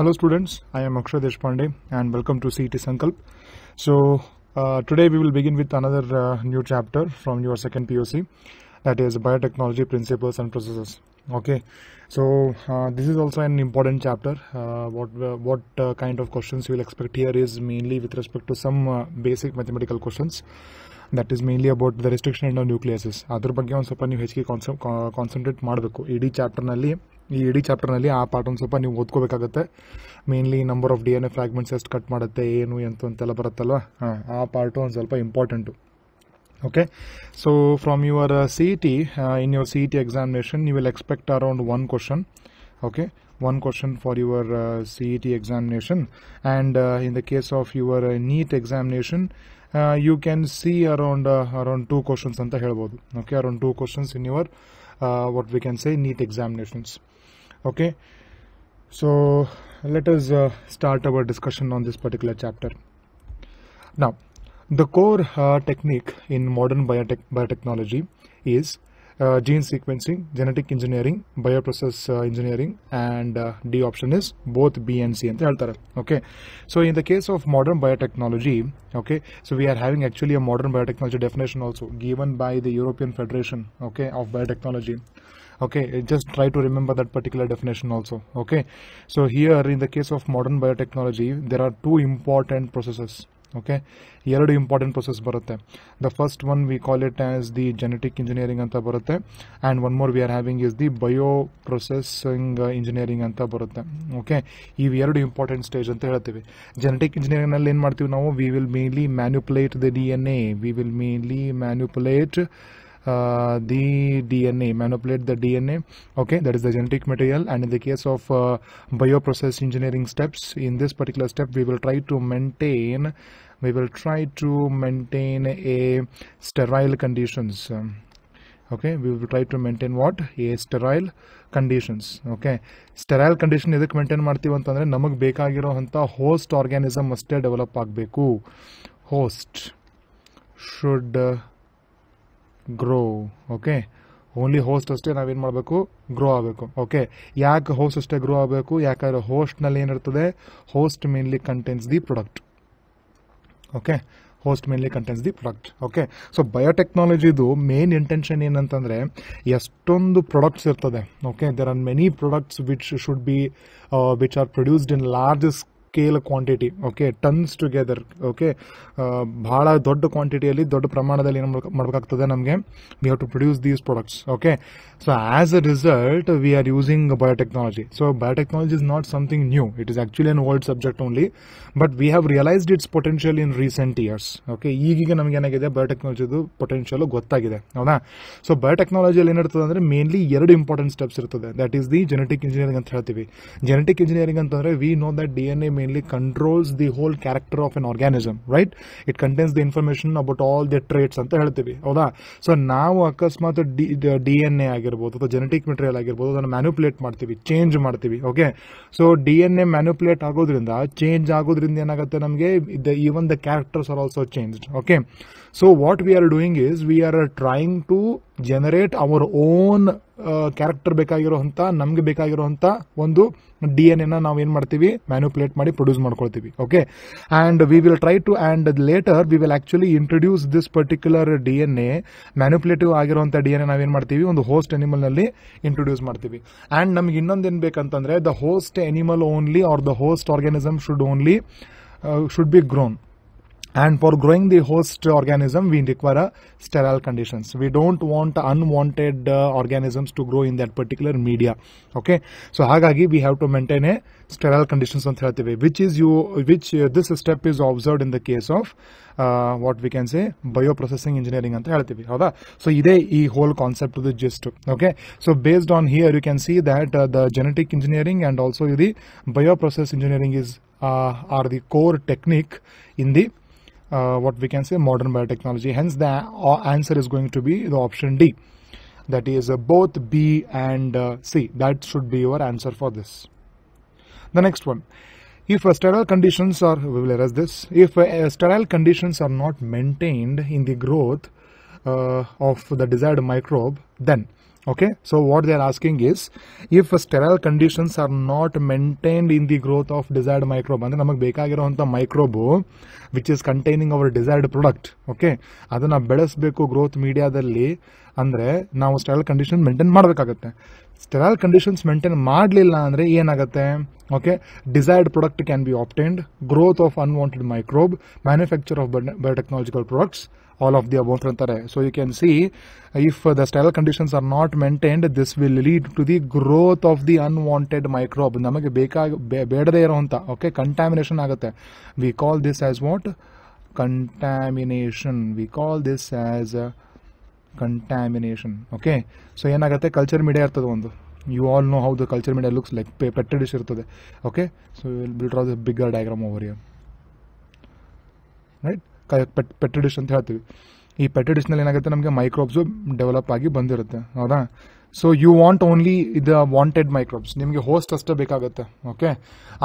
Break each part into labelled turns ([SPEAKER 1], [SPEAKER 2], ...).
[SPEAKER 1] Hello students, I am Akshay Deshpande and welcome to CET Sankalp. So uh, today we will begin with another uh, new chapter from your second POC that is biotechnology principles and processes. Okay, so uh, this is also an important chapter. Uh, what uh, what uh, kind of questions you will expect here is mainly with respect to some basic mathematical questions. That is mainly about the restriction restriction and nucleases ಅದ್ರ ಬಗ್ಗೆ ಒಂದು ಸ್ವಲ್ಪ ನೀವು ಹೆಚ್ಚಿಗೆ ಕಾನ್ಸನ್ concentrate ಮಾಡಬೇಕು ಈ ಇಡೀ ಚಾಪ್ಟರ್ನಲ್ಲಿ ಆ ಪಾರ್ಟ್ ಒಂದು ಸ್ವಲ್ಪ ನೀವು ಓದ್ಕೋಬೇಕಾಗುತ್ತೆ mainly number of D N A fragments ಎಷ್ಟು ಕಟ್ ಮಾಡುತ್ತೆ ಏನು ಎಂತ ಅಂತೆಲ್ಲ ಬರುತ್ತಲ್ವ ಹಾಂ ಆ ಪಾರ್ಟು ಒಂದು ಸ್ವಲ್ಪ important okay so from your C E T in your C E T examination you will expect around one question okay one question for your C E T examination and in the case of your NEET examination you can see around around two questions ಅಂತ ಹೇಳ್ಬೋದು okay around two questions in your what we can say NEET examinations okay so let us uh, start our discussion on this particular chapter now the core uh, technique in modern biotech biotechnology is uh, gene sequencing genetic engineering bioprocess uh, engineering and uh, d option is both b and c okay so in the case of modern biotechnology okay so we are having actually a modern biotechnology definition also given by the european federation okay of biotechnology okay uh, just try to remember that particular definition also okay so here in the case of modern biotechnology there are two important processes okay ಎರಡು important process ಬರುತ್ತೆ the first one we call it as the genetic engineering ಅಂತ ಬರುತ್ತೆ and one more we are having is the bio processing engineering ಅಂತ ಬರುತ್ತೆ okay ಎರಡು important stage ಅಂತ ಹೇಳ್ತೀವಿ genetic ಇಂಜಿನಿಯರಿಂಗ್ನಲ್ಲಿ ಏನು ಮಾಡ್ತೀವಿ ನಾವು we will mainly manipulate the D N A we will mainly manipulate uh, the DNA, manipulate the DNA. Okay, that is the genetic material. And in the case of uh, bioprocess engineering steps, in this particular step, we will try to maintain, we will try to maintain a sterile conditions. Um, okay we will try to maintain what a sterile conditions okay sterile condition ಇದಕ್ಕೆ maintain ಮಾಡ್ತೀವಿ ಅಂತಂದರೆ ನಮಗೆ host organism must develop develop ಆಗಬೇಕು Host should. Grow okay only host ಅಷ್ಟೇ ನಾವೇನು ಮಾಡಬೇಕು grow ಆಗಬೇಕು okay ಯಾಕೆ ಹೋಸ್ಟ್ ಅಷ್ಟೇ ಗ್ರೋ ಆಗಬೇಕು ಹೋಸ್ಟ್ ಹೋಸ್ಟ್ನಲ್ಲಿ ಏನಿರ್ತದೆ host mainly contains the product okay host mainly contains the product okay so ಬಯೋಟೆಕ್ನಾಲಜಿದು ಮೇನ್ ಇಂಟೆನ್ಷನ್ ಏನಂತಂದ್ರೆ ಎಷ್ಟೊಂದು ಪ್ರೊಡಕ್ಟ್ಸ್ ಇರ್ತದೆ okay there are many products which should be which are produced in large scale quantity okay tons together okay ಭಾಳ ದೊಡ್ಡ ಕ್ವಾಂಟಿಟಿಯಲ್ಲಿ ದೊಡ್ಡ ಪ್ರಮಾಣದಲ್ಲಿ ಏನು ಮಾಡಬೇಕಾಗ್ತದೆ ನಮಗೆ we have to produce these products okay so as a result we are using biotechnology so biotechnology is not something new it is actually an old subject only, but we have realized its potential in recent years. Okay ಈಗೀಗ ನಮ್ಗೆ ಏನಾಗಿದೆ ಬಯೋಟೆಕ್ನಾಲಜಿದು potential ಗೊತ್ತಾಗಿದೆ ಹೌದಾ so ಬಯೋಟೆಕ್ನಾಲಜಿಯಲ್ಲಿ ಏನಿರ್ತದೆ ಅಂದ್ರೆ mainly ಎರಡು important steps ಇರ್ತದೆ that is the genetic engineering ಅಂತ ಹೇಳ್ತೀವಿ ಜೆನೆಟಿಕ್ ಇಂಜಿನಿಯರಿಂಗ್ ಅಂತಂದರೆ we know that D N A mainly controls the whole character of an organism right it contains the information about all the traits ಅಂತ ಹೇಳ್ತೀವಿ ಹೌದಾ so ನಾವು ಅಕಸ್ಮಾತ್ D D N A ಆಗಿರ್ಬೋದು ಆಗಿರ್ಬೋದು ಅಥವಾ ಜೆನೆಟಿಕ್ ಮೆಟೀರಿಯಲ್ ಆಗಿರ್ಬೋದು ಅದನ್ನು ಮ್ಯಾನುಪುಲೇಟ್ ಮಾಡ್ತೀವಿ ಚೇಂಜ್ ಮಾಡ್ತೀವಿ okay so D N A manipulate ಆಗೋದ್ರಿಂದ ಚೇಂಜ್ ಆಗೋದ್ರಿಂದ ಏನಾಗುತ್ತೆ ನಮಗೆ the even the characters are also changed okay So what we are doing is we are trying to generate our own character ಬೇಕಾಗಿರುವಂತ ನಮ್ಗೆ ಬೇಕಾಗಿರುವಂತ ಒಂದು ಡಿ ಎನ್ ಎನ ನಾವು ಏನ್ ಮಾಡ್ತೀವಿ ಮ್ಯಾನುಪುಲೇಟ್ ಮಾಡಿ ಪ್ರೊಡ್ಯೂಸ್ ಮಾಡ್ಕೊಳ್ತೀವಿ okay and we will try to and later we will actually introduce this particular D N A manipulative ಆಗಿರುವಂತ ಡಿ ಎನ್ ಎ ನಾವೇನ್ ಮಾಡ್ತೀವಿ ಒಂದು ಹೋಸ್ಟ್ ಎನಿಮಲ್ ನಲ್ಲಿ ಇಂಟ್ರೊಡ್ಯೂಸ್ ಮಾಡ್ತೀವಿ ಅಂಡ್ ನಮ್ಗೆ ಏನು ಬೇಕಂತಂದ್ರೆ the host animal only or the host organism should only should be grown and for growing the host organism we require sterile conditions we don't want unwanted uh, organisms to grow in that particular media okay so hagagi we have to maintain a sterile conditions on ಹೇಳ್ತೀವಿ which is you which uh, this step is observed in the case of uh, what we can say bioprocessing engineering ಅಂತ ಹೇಳ್ತೀವಿ ಹೌದಾ so ಇದೆ ಈ whole concept the gist okay so based on here you can see that uh, the genetic engineering and also the bioprocess engineering is uh, are the core technique in the uh, what we can say modern biotechnology. Hence, the answer is going to be the option D. That is uh, both B and uh, C. That should be your answer for this. The next one. If uh, sterile conditions are, we will erase this. If uh, uh, sterile conditions are not maintained in the growth of the desired microbe, then okay so what they are asking is if sterile conditions are not maintained in the growth of desired microbe ಅಂದ್ರೆ ನಮಗೆ ಬೇಕಾಗಿರುವಂಥ microbe which is containing our desired product okay ಅದನ್ನು ಬೆಳೆಸಬೇಕು growth ಮೀಡಿಯಾದಲ್ಲಿ ಅಂದರೆ ನಾವು ಸ್ಟೆರಲ್ condition maintain ಮಾಡಬೇಕಾಗತ್ತೆ ಸ್ಟೆರಲ್ conditions maintain ಮಾಡಲಿಲ್ಲ ಅಂದರೆ ಏನಾಗುತ್ತೆ okay desired product can be obtained growth of unwanted microbe manufacture of biotechnological products all of hmm. the above ಅಂತಾರೆ so you can see if the sterile conditions are not maintained this will lead to the growth of the unwanted microbe ನಮಗೆ ಬೇಕಾಗ ಬೇಡದೇ ಇರೋಂಥ okay contamination ಆಗುತ್ತೆ we call this as what contamination we call this a contamination okay so ಏನಾಗುತ್ತೆ culture media ಇರ್ತದೆ ಒಂದು you all know how the culture media looks like pe petri dish ಇರ್ತದೆ okay so will build the bigger diagram over right pet petri dish ಅಂತ ಹೇಳ್ತೀವಿ ಈ ನಲ್ಲಿ ಏನಾಗುತ್ತೆ ನಮಗೆ ಮೈಕ್ರೋಬ್ಸು ಡೆವಲಪ್ ಆಗಿ ಬಂದಿರುತ್ತೆ ಹೌದಾ ಸೊ ಯು ವಾಂಟ್ ಓನ್ಲಿ ಇದ ವಾಂಟೆಡ್ ಮೈಕ್ರೋಬ್ಸ್ ನಿಮಗೆ ಹೋಸ್ಟ್ ಅಷ್ಟೇ ಬೇಕಾಗುತ್ತೆ ಓಕೆ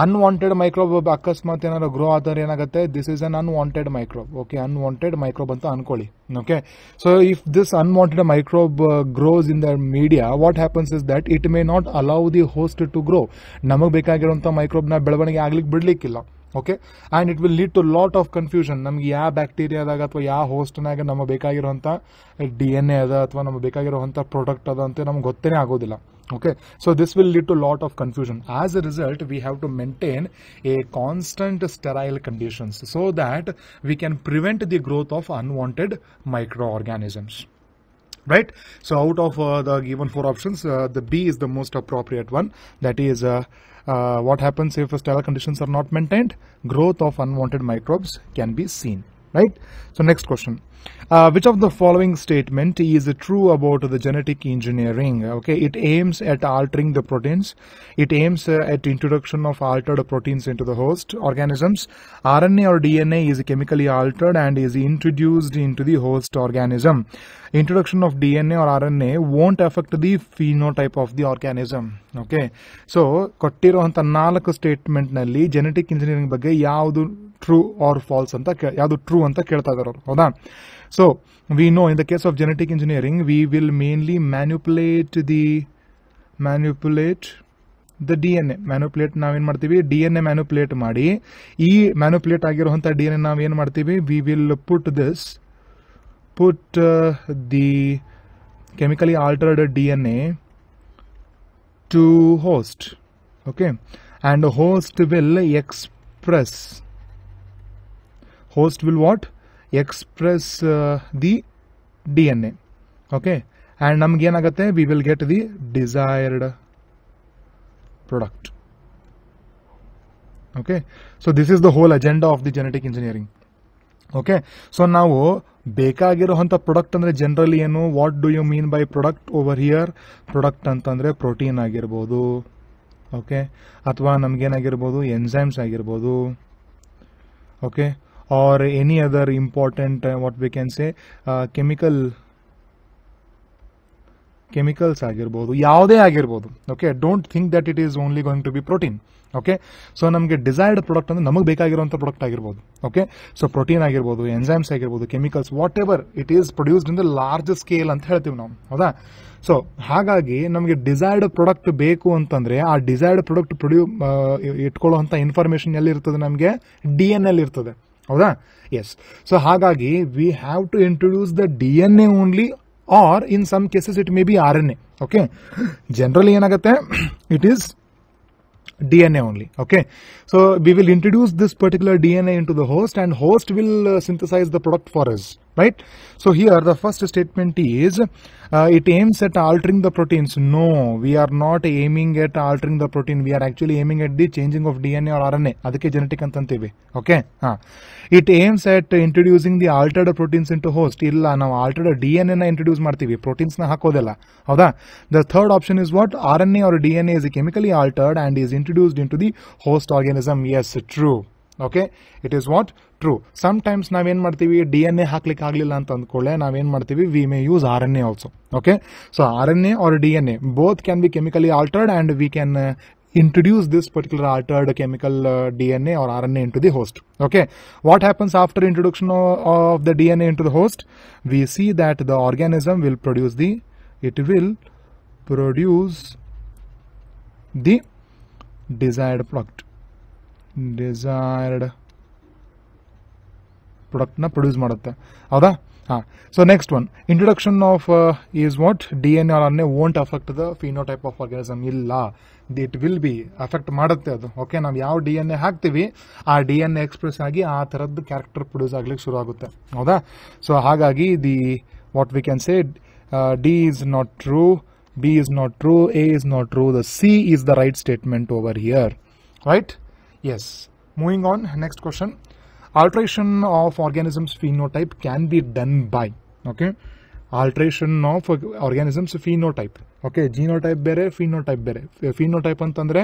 [SPEAKER 1] ಅನ್ವಾಂಟೆಡ್ ಮೈಕ್ರೋಬ್ ಅಕಸ್ಮಾತ್ ಏನಾದ್ರು ಗ್ರೋ ಆದರೆ ಏನಾಗುತ್ತೆ this is un unwanted microbe okay unwanted microbe ಅಂತ ಅನ್ಕೊಳ್ಳಿ okay so if this unwanted microbe grows in the media what happens is that it may not allow the host to grow ನಮಗೆ ಬೇಕಾಗಿರುವಂಥ ಮೈಕ್ರೋಬ್ನ ಬೆಳವಣಿಗೆ ಆಗ್ಲಿಕ್ಕೆ ಬಿಡ್ಲಿಕ್ಕಿಲ್ಲ okay and it will lead to lot of confusion ನಮ್ಗೆ ಯಾವ ಬ್ಯಾಕ್ಟೀರಿಯಾದಾಗ ಅಥವಾ ಯಾವ ಹೋಸ್ಟ್ನಾಗ ನಮಗೆ ಬೇಕಾಗಿರೋಂಥ ಡಿ ಎನ್ ಎ ಅದ ಅಥವಾ ನಮಗೆ ಬೇಕಾಗಿರೋಂಥ ಪ್ರಾಡಕ್ಟ್ ಅದ ಅಂತ ನಮ್ಗೆ ಗೊತ್ತೇ ಆಗೋದಿಲ್ಲ okay so this will lead to lot of confusion as a result we have to maintain a constant sterile conditions so that we can prevent the growth of unwanted microorganisms right so out of uh, the given four options uh, the b is the most appropriate one that is uh, uh, what happens if sterile conditions are not maintained? Growth of unwanted microbes can be seen right? So next question, uh, which of the following statement is true about the genetic engineering? Okay, it aims at altering the proteins. It aims uh, at introduction of altered proteins into the host organisms. RNA or DNA is chemically altered and is introduced into the host organism. introduction of N or RNA won't affect the phenotype of the organism. Okay so ಕೊಟ್ಟಿರುವಂಥ ನಾಲ್ಕು ಸ್ಟೇಟ್ಮೆಂಟ್ನಲ್ಲಿ genetic engineering ಬಗ್ಗೆ ಯಾವುದು true or false ಅಂತ ಯಾವುದು true ಅಂತ ಕೇಳ್ತಾ ಇದಾರೆ ಹೌದಾ so we know in the case of genetic engineering we will mainly manipulate the manipulate the D N A manipulate ನಾವೇನು ಮಾಡ್ತೀವಿ ಡಿ ಎನ್ ಎ ಮ್ಯಾನುಪುಲೇಟ್ ಮಾಡಿ ಈ ಮ್ಯಾನುಪ್ಲೇಟ್ ಆಗಿರುವಂಥ ಡಿ ಎನ್ ಎ ನಾವೇನು ಮಾಡ್ತೀವಿ we will put this put uh, the chemically altered DNA to host okay and host will express host will what express uh, the DNA okay and ನಮ್ಗೆ we will get the desired product okay so this is the whole agenda of the genetic engineering okay so now ಬೇಕಾಗಿರುವಂಥ product ಅಂದರೆ generally ಏನು what do you mean by product over here product ಅಂತಂದರೆ protein ಆಗಿರ್ಬೋದು okay ಅಥವಾ ನಮಗೇನಾಗಿರ್ಬೋದು enzymes ಆಗಿರ್ಬೋದು okay or any other important what we can say chemical chemicals ಆಗಿರ್ಬೋದು ಯಾವುದೇ ಆಗಿರ್ಬೋದು okay don't think that it is only going to be protein okay so ನಮಗೆ desired product ಅಂದ್ರೆ ನಮಗೆ ಬೇಕಾಗಿರುವಂಥ ಪ್ರಾಡಕ್ಟ್ ಆಗಿರ್ಬೋದು ಓಕೆ ಸೊ ಪ್ರೋಟೀನ್ ಆಗಿರ್ಬೋದು ಎನ್ಸೈಮ್ಸ್ ಆಗಿರ್ಬೋದು chemicals whatever it is produced in the large scale ಅಂತ ಹೇಳ್ತೀವಿ ನಾವು ಹೌದಾ ಸೊ ಹಾಗಾಗಿ ನಮಗೆ ಡಿಸೈರ್ಡ್ ಪ್ರಾಡಕ್ಟ್ ಬೇಕು ಅಂತಂದ್ರೆ ಆ ಡಿಸೈರ್ಡ್ ಪ್ರಾಡಕ್ಟ್ ಪ್ರೊಡ್ಯೂ ಇಟ್ಕೊಳ್ಳುವಂಥ ಇನ್ಫಾರ್ಮೇಶನ್ ಎಲ್ಲಿರ್ತದೆ ನಮಗೆ ಡಿ ಎನ್ ಎಲ್ ಇರ್ತದೆ ಹೌದಾ ಎಸ್ ಸೊ ಹಾಗಾಗಿ we have to introduce the D N A only or in some cases it may be R N A okay generally ಏನಾಗುತ್ತೆ it is DNA only. Okay. So we will introduce this particular DNA into the host and host will uh, synthesize the product for us right so here the first statement is uh, it aims at altering the proteins no we are not aiming at altering the protein we are actually aiming at the changing of dna or rna adike genetic antantebe okay ha uh, it aims at introducing the altered proteins into host illa now altered dna na introduce martivi proteins na hakodella hauda the third option is what rna or dna is chemically altered and is introduced into the host organism yes true Okay, it is what true. Sometimes, sometimes ನಾವೇನು ಮಾಡ್ತೀವಿ DNA N A ಹಾಕ್ಲಿಕ್ಕೆ ಆಗಲಿಲ್ಲ ಅಂತ ಅಂದ್ಕೊಳ್ಳೆ ನಾವೇನು ಮಾಡ್ತೀವಿ we may use R N A also okay so R N A or D N A both introduce this particular altered chemical uh, DNA or RNA into the host. Okay, what happens after introduction of, the DNA into the host? We see that the organism will produce the it will produce the desired product. Desired ಪ್ರಾಡಕ್ಟ್ನ produce ಮಾಡುತ್ತೆ ಹೌದಾ ಹಾಂ so next one introduction of is what D N or ಅನ್ನೇ won't affect the phenotype of organism ಇಲ್ಲ it will be affect ಮಾಡುತ್ತೆ ಅದು okay ನಾವು ಯಾವ ಡಿ ಎನ್ ಎ ಹಾಕ್ತೀವಿ ಆ ಡಿ ಎನ್ ಎ ಎಕ್ಸ್ಪ್ರೆಸ್ ಆಗಿ ಆ ಥರದ್ದು ಕ್ಯಾರೆಕ್ಟರ್ ಪ್ರೊಡ್ಯೂಸ್ ಆಗ್ಲಿಕ್ಕೆ ಶುರು ಆಗುತ್ತೆ ಹೌದಾ ಸೊ ಹಾಗಾಗಿ the what we can say D is not true B is not true A is not true the C is the right statement over here right yes moving on next question alteration of organisms phenotype can be done by okay alteration of organisms phenotype okay genotype bare phenotype bare phenotype antandre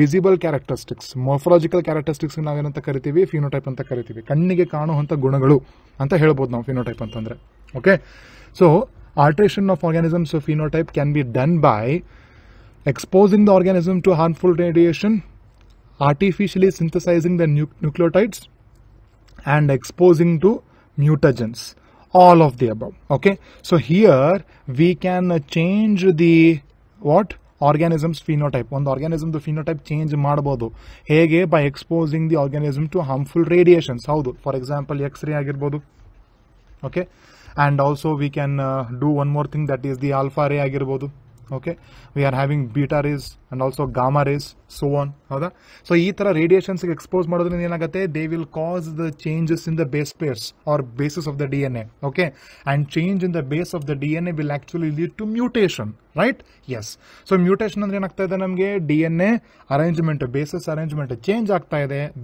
[SPEAKER 1] visible characteristics morphological characteristics nagenanta karitivi phenotype anta karitivi kannige kaanuvanta gunagalu anta helabodu now phenotype antandre okay so alteration of organisms phenotype can be done by exposing the organism to harmful radiation artificially synthesizing the nu nucleotides and exposing to mutagens all of the above okay so here we can change the what organism's phenotype On the organism the phenotype change ಮಾಡಬಹುದು ಹೇಗೆ by exposing the organism to harmful radiations do? for example x-ray ಆಗಿರ್ಬೋದು okay and also we can uh, do one more thing that is the alpha ray ಆಗಿರ್ಬೋದು okay we are having beta rays and also gamma rays, so on. So, these radiations exposed, expose, they will cause the changes in the base pairs or bases of the DNA. Okay, and change in the base of the DNA will actually lead to mutation, right? Yes. So, mutation DNA arrangement, basis arrangement change,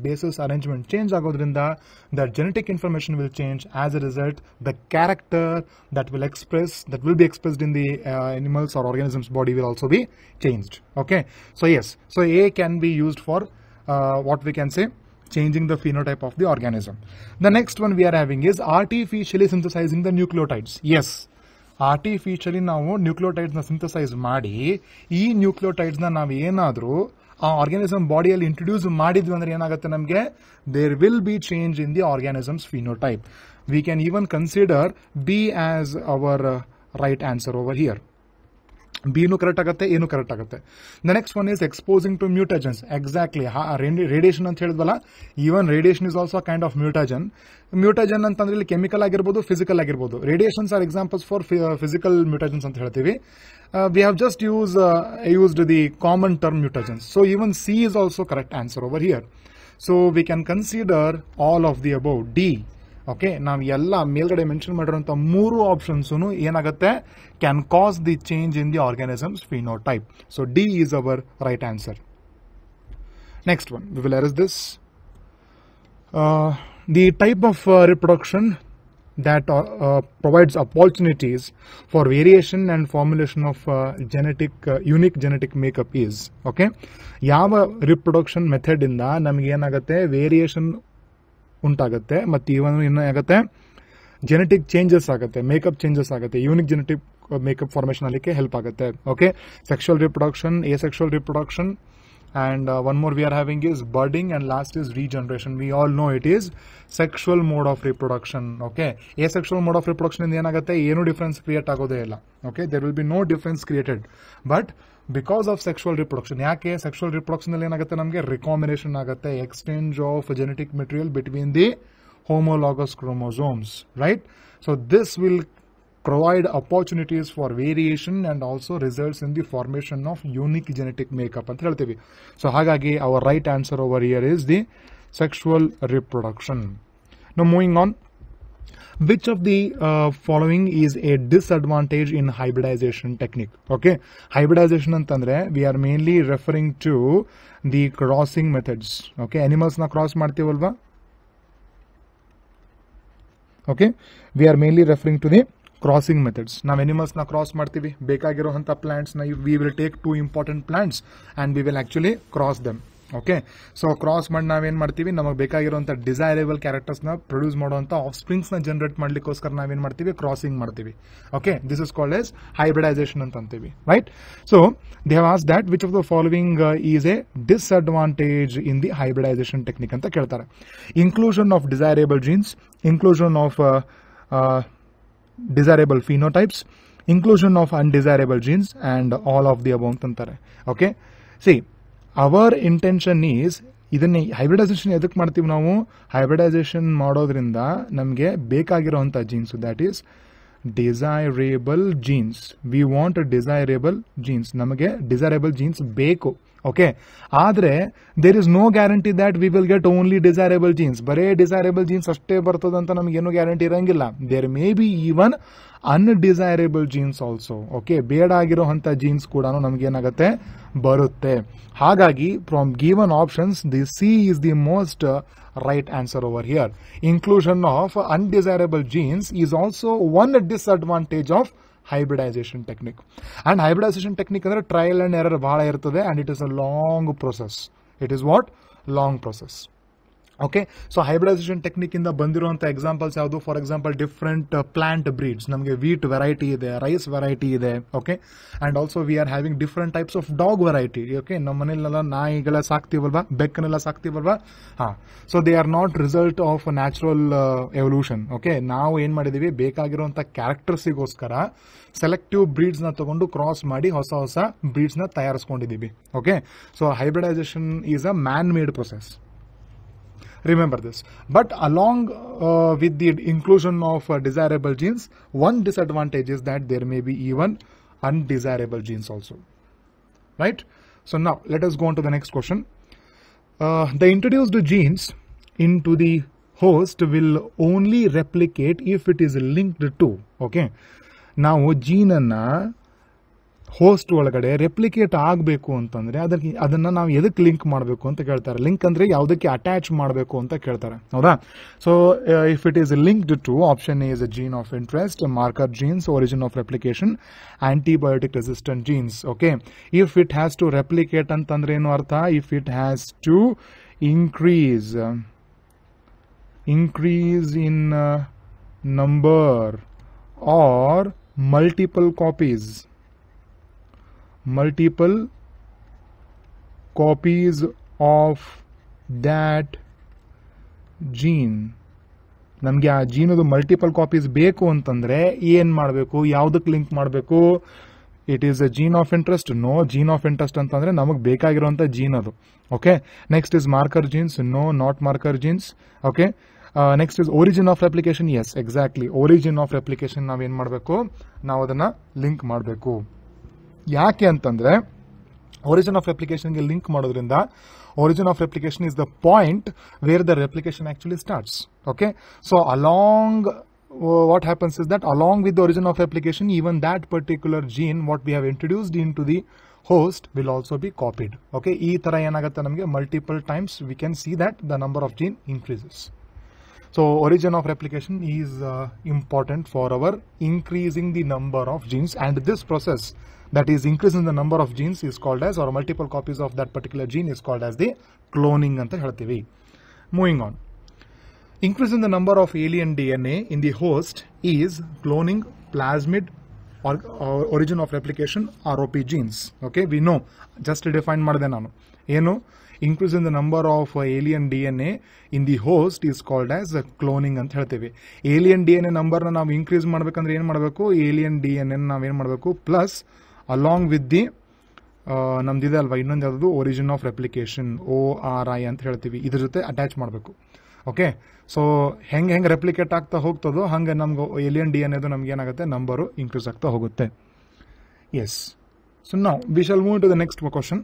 [SPEAKER 1] basis arrangement change, the genetic information will change. As a result, the character that will express, that will be expressed in the uh, animals or organisms body will also be changed. Okay so yes so a can be used for uh, what we can say changing the phenotype of the organism the next one we are having is artificially synthesizing the nucleotides yes artificially now nucleotides na synthesized. maadi e nucleotides na nav enadru aa organism body alli introduce maadidvi andre enagutte namge there will be change in the organism's phenotype we can even consider b as our uh, right answer over here ಬಿನೂ correct ಆಗುತ್ತೆ ಏನು correct ಆಗುತ್ತೆ the next one is exposing to mutagens exactly radiation ಅಂತ ಹೇಳಿದ್ವಲ್ಲ even radiation is also kind of mutagen mutagen ಅಂತಂದ್ರೆ ಇಲ್ಲಿ chemical ಆಗಿರ್ಬೋದು physical ಆಗಿರ್ಬೋದು radiations are examples for physical mutagens ಅಂತ ಹೇಳ್ತೀವಿ we have just use used the common term mutagens so even C is also correct answer over here so we can consider all of the above D okay ನಾವು ಎಲ್ಲ ಮೇಲ್ಗಡೆ mention ಮಾಡಿರುವಂಥ ಮೂರು ಆಪ್ಷನ್ಸೂ ಏನಾಗುತ್ತೆ can cause the change in the organisms phenotype so D is our right answer next one we will erase this the type of reproduction that provides opportunities for variation and formulation of genetic unique genetic makeup is okay ಯಾವ reproduction method ಇಂದ ನಮ್ಗೆ ಏನಾಗುತ್ತೆ variation ಉಂಟಾಗುತ್ತೆ ಮತ್ತು ಇವನು ಇನ್ನೂ ಆಗುತ್ತೆ genetic changes ಆಗುತ್ತೆ ಮೇಕಪ್ ಚೇಂಜಸ್ ಆಗುತ್ತೆ ಯೂನಿಕ್ ಜೆನೆಟಿಕ್ ಮೇಕಪ್ ಫಾರ್ಮೇಷನ್ ಅಲ್ಲಿಗೆ ಹೆಲ್ಪ್ ಆಗುತ್ತೆ okay sexual reproduction asexual reproduction and uh, one more we are having is budding and last is regeneration we all know it is sexual mode of reproduction okay asexual mode of reproduction in the difference create okay there will be no difference created but because of Sexual reproduction, ಯಾಕೆ sexual reproduction ಅಲ್ಲಿ ಏನಾಗುತ್ತೆ ನಮಗೆ recombination ಆಗುತ್ತೆ exchange of genetic material between the homologous chromosomes, right? So this will provide opportunities for variation and also results in the formation of unique genetic makeup. So hagagi, our right answer over here is the sexual reproduction. Now moving on, which of the uh, following is a disadvantage in hybridization technique okay hybridization ಅಂತಂದ್ರೆ we are mainly referring to the crossing methods okay animals na cross ಮಾಡ್ತೀವಲ್ವಾ okay we are mainly referring to the crossing methods. now cross ನಾವು ಎನಿಮಲ್ಸ್ನ cross ಮಾಡ್ತೀವಿ plants na we will take two important plants and we will actually cross them. Okay so cross ಮಾಡಿ ನಾವೇನು ಮಾಡ್ತೀವಿ ನಮಗೆ ಬೇಕಾಗಿರುವಂಥ desirable ಕ್ಯಾರೆಕ್ಟರ್ಸ್ನ ಪ್ರೊಡ್ಯೂಸ್ ಮಾಡುವಂಥ ಆಫ್ ನ ಜನರೇಟ್ ಮಾಡ್ಲಿಕ್ಕೋಸ್ಕರ ನಾವೇನು ಮಾಡ್ತೀವಿ ಕ್ರಾಸಿಂಗ್ ಮಾಡ್ತೀವಿ okay this is called as hybridisation ಅಂತ ಅಂತೀವಿ right so they has that which of the following is a disadvantage in the hybridisation technique ಅಂತ ಕೇಳ್ತಾರೆ inclusion of desirable genes inclusion of desirable phenotypes inclusion of undesirable genes and all of the ಅಬೌಂಟ್ ಅಂತಾರೆ okay C hour intention is ಇದನ್ನೇ hybridisation ಎದಕ್ಕೆ ಮಾಡ್ತೀವಿ ನಾವು hybridisation ಮಾಡೋದ್ರಿಂದ ನಮಗೆ ಬೇಕಾಗಿರೋವಂಥ genes that is desirable genes we want desirable genes ನಮಗೆ ಡಿಸೈರೇಬಲ್ ಜೀನ್ಸ್ ಬೇಕು ಓಕೆ ಆದರೆ there is no guarantee that we will get only desirable genes ಬರೇ ಡಿಸೈರೇಬಲ್ ಜೀನ್ಸ್ ಅಷ್ಟೇ ಬರ್ತದಂತ ನಮಗೇನು ಗ್ಯಾರಂಟಿ ಇರಂಗಿಲ್ಲ there may be even undesirable genes also okay ಬೇಡ ಆಗಿರೋ ಅಂತ ಜೀನ್ಸ್ ಕೂಡ ಏನಾಗುತ್ತೆ ಬರುತ್ತೆ ಹಾಗಾಗಿ from given options the C is the most right answer over here inclusion of undesirable genes is also one disadvantage of hybridisation technique and hybridisation technique ಅಂದರೆ trial and error ಭಾಳ ಇರ್ತದೆ and it is a long process it is what long process okay so hybridisation ಇಂದ ಬಂದಿರುವಂತಹ examples ಯಾವುದು for example different plant breeds ನಮಗೆ wheat variety ಇದೆ rice variety ಇದೆ okay and also we are having different types of dog variety okay ನಮ್ಮ ಮನೆಯಲ್ಲೆಲ್ಲ ನಾಯಿಗೆಲ್ಲ ಸಾಕ್ತಿವಲ್ವಾ ಬೆಕ್ಕನೆಲ್ಲ ಸಾಕ್ತಿವಲ್ವಾ ಹಾ so they are not result of natural evolution okay ನಾವು ಏನು ಮಾಡಿದೀವಿ ಬೇಕಾಗಿರುವಂಥ ಕ್ಯಾರೆಕ್ಟರ್ಸಿಗೋಸ್ಕರ ಸೆಲೆಕ್ಟಿವ್ ನ ತಗೊಂಡು ಕ್ರಾಸ್ ಮಾಡಿ ಹೊಸ ಹೊಸ ನ ತಯಾರಿಸ್ಕೊಂಡಿದ್ದೀವಿ okay so hybridisation is a man made process remember this but along uh, with the inclusion of uh, desirable genes one disadvantage is that there may be even undesirable genes also right so now let us go on to the next question uh, the introduced genes into the host will only replicate if it is linked to okay gene na. Host ಒಳಗಡೆ replicate ಆಗಬೇಕು ಅಂತಂದ್ರೆ ಅದಕ್ಕೆ ಅದನ್ನ ನಾವು ಎದಕ್ಕೆ link ಮಾಡಬೇಕು ಅಂತ ಕೇಳ್ತಾರೆ ಲಿಂಕ್ ಅಂದ್ರೆ ಯಾವುದಕ್ಕೆ ಅಟ್ಯಾಚ್ ಮಾಡಬೇಕು ಅಂತ ಕೇಳ್ತಾರೆ ಹೌದಾ so if it is linked to option is gene of interest marker genes origin of replication antibiotic resistant genes okay if it has to replicate ಅಂತಂದ್ರೆ ಏನು ಅರ್ಥ if it has to increase increase in number or multiple copies multiple copies of that gene ನಮಗೆ ಆ ಜೀನದು multiple copies ಬೇಕು ಅಂತಂದ್ರೆ ಏನು ಮಾಡಬೇಕು ಯಾವುದಕ್ಕೆ ಲಿಂಕ್ ಮಾಡಬೇಕು it is a gene of interest no gene of interest ಅಂತಂದ್ರೆ ನಮಗೆ ಬೇಕಾಗಿರುವಂತ ಜೀನ್ ಅದು okay next is marker genes no not marker genes okay next is origin of application yes exactly origin of replication ನಾವೇನು ಮಾಡಬೇಕು ನಾವು ಅದನ್ನ link ಮಾಡಬೇಕು Origin of replication of ರೆಪ್ಲಿಕೇಶನ್ಗೆ ಲಿಂಕ್ ಮಾಡೋದ್ರಿಂದ Origin of replication is the point where the replication actually starts. Okay. So along, uh, what happens is that along with the origin of replication even that particular gene what we have introduced into the host will also be copied okay ee tara enagatte namage multiple times we can see that the number of gene increases so origin of replication is uh, important for our increasing the number of genes and this process that is increase in the number of genes is called as or multiple copies of that particular gene is called as the cloning anta helthivi moving on increase in the number of alien dna in the host is cloning plasmid or, origin of replication rop genes okay we know just to define madade nanu eno increase in the number of alien dna in the host is called as cloning anta helthivi alien dna number na nam increase madbekandre en madbeku alien dna na nam en madbeku plus along with the ನಮ್ದಿದೆ ಅಲ್ವಾ ಇನ್ನೊಂದು ಯಾವುದು origin of replication O R I ಅಂತ ಹೇಳ್ತೀವಿ ಇದ್ರ ಜೊತೆ attach ಮಾಡಬೇಕು okay so ಹೆಂಗೆ ಹೆಂಗೆ ರೆಪ್ಲಿಕೇಟ್ ಆಗ್ತಾ ಹೋಗ್ತದೋ ಹಂಗೆ ನಮ್ಗೆ ಎಲಿಯನ್ ಡಿ ಎನ್ ನಮ್ಗೆ ಏನಾಗುತ್ತೆ ನಂಬರು ಇನ್ಕ್ರೀಸ್ ಆಗ್ತಾ ಹೋಗುತ್ತೆ ಎಸ್ ಸೊ ನಾವು we shall move to the next question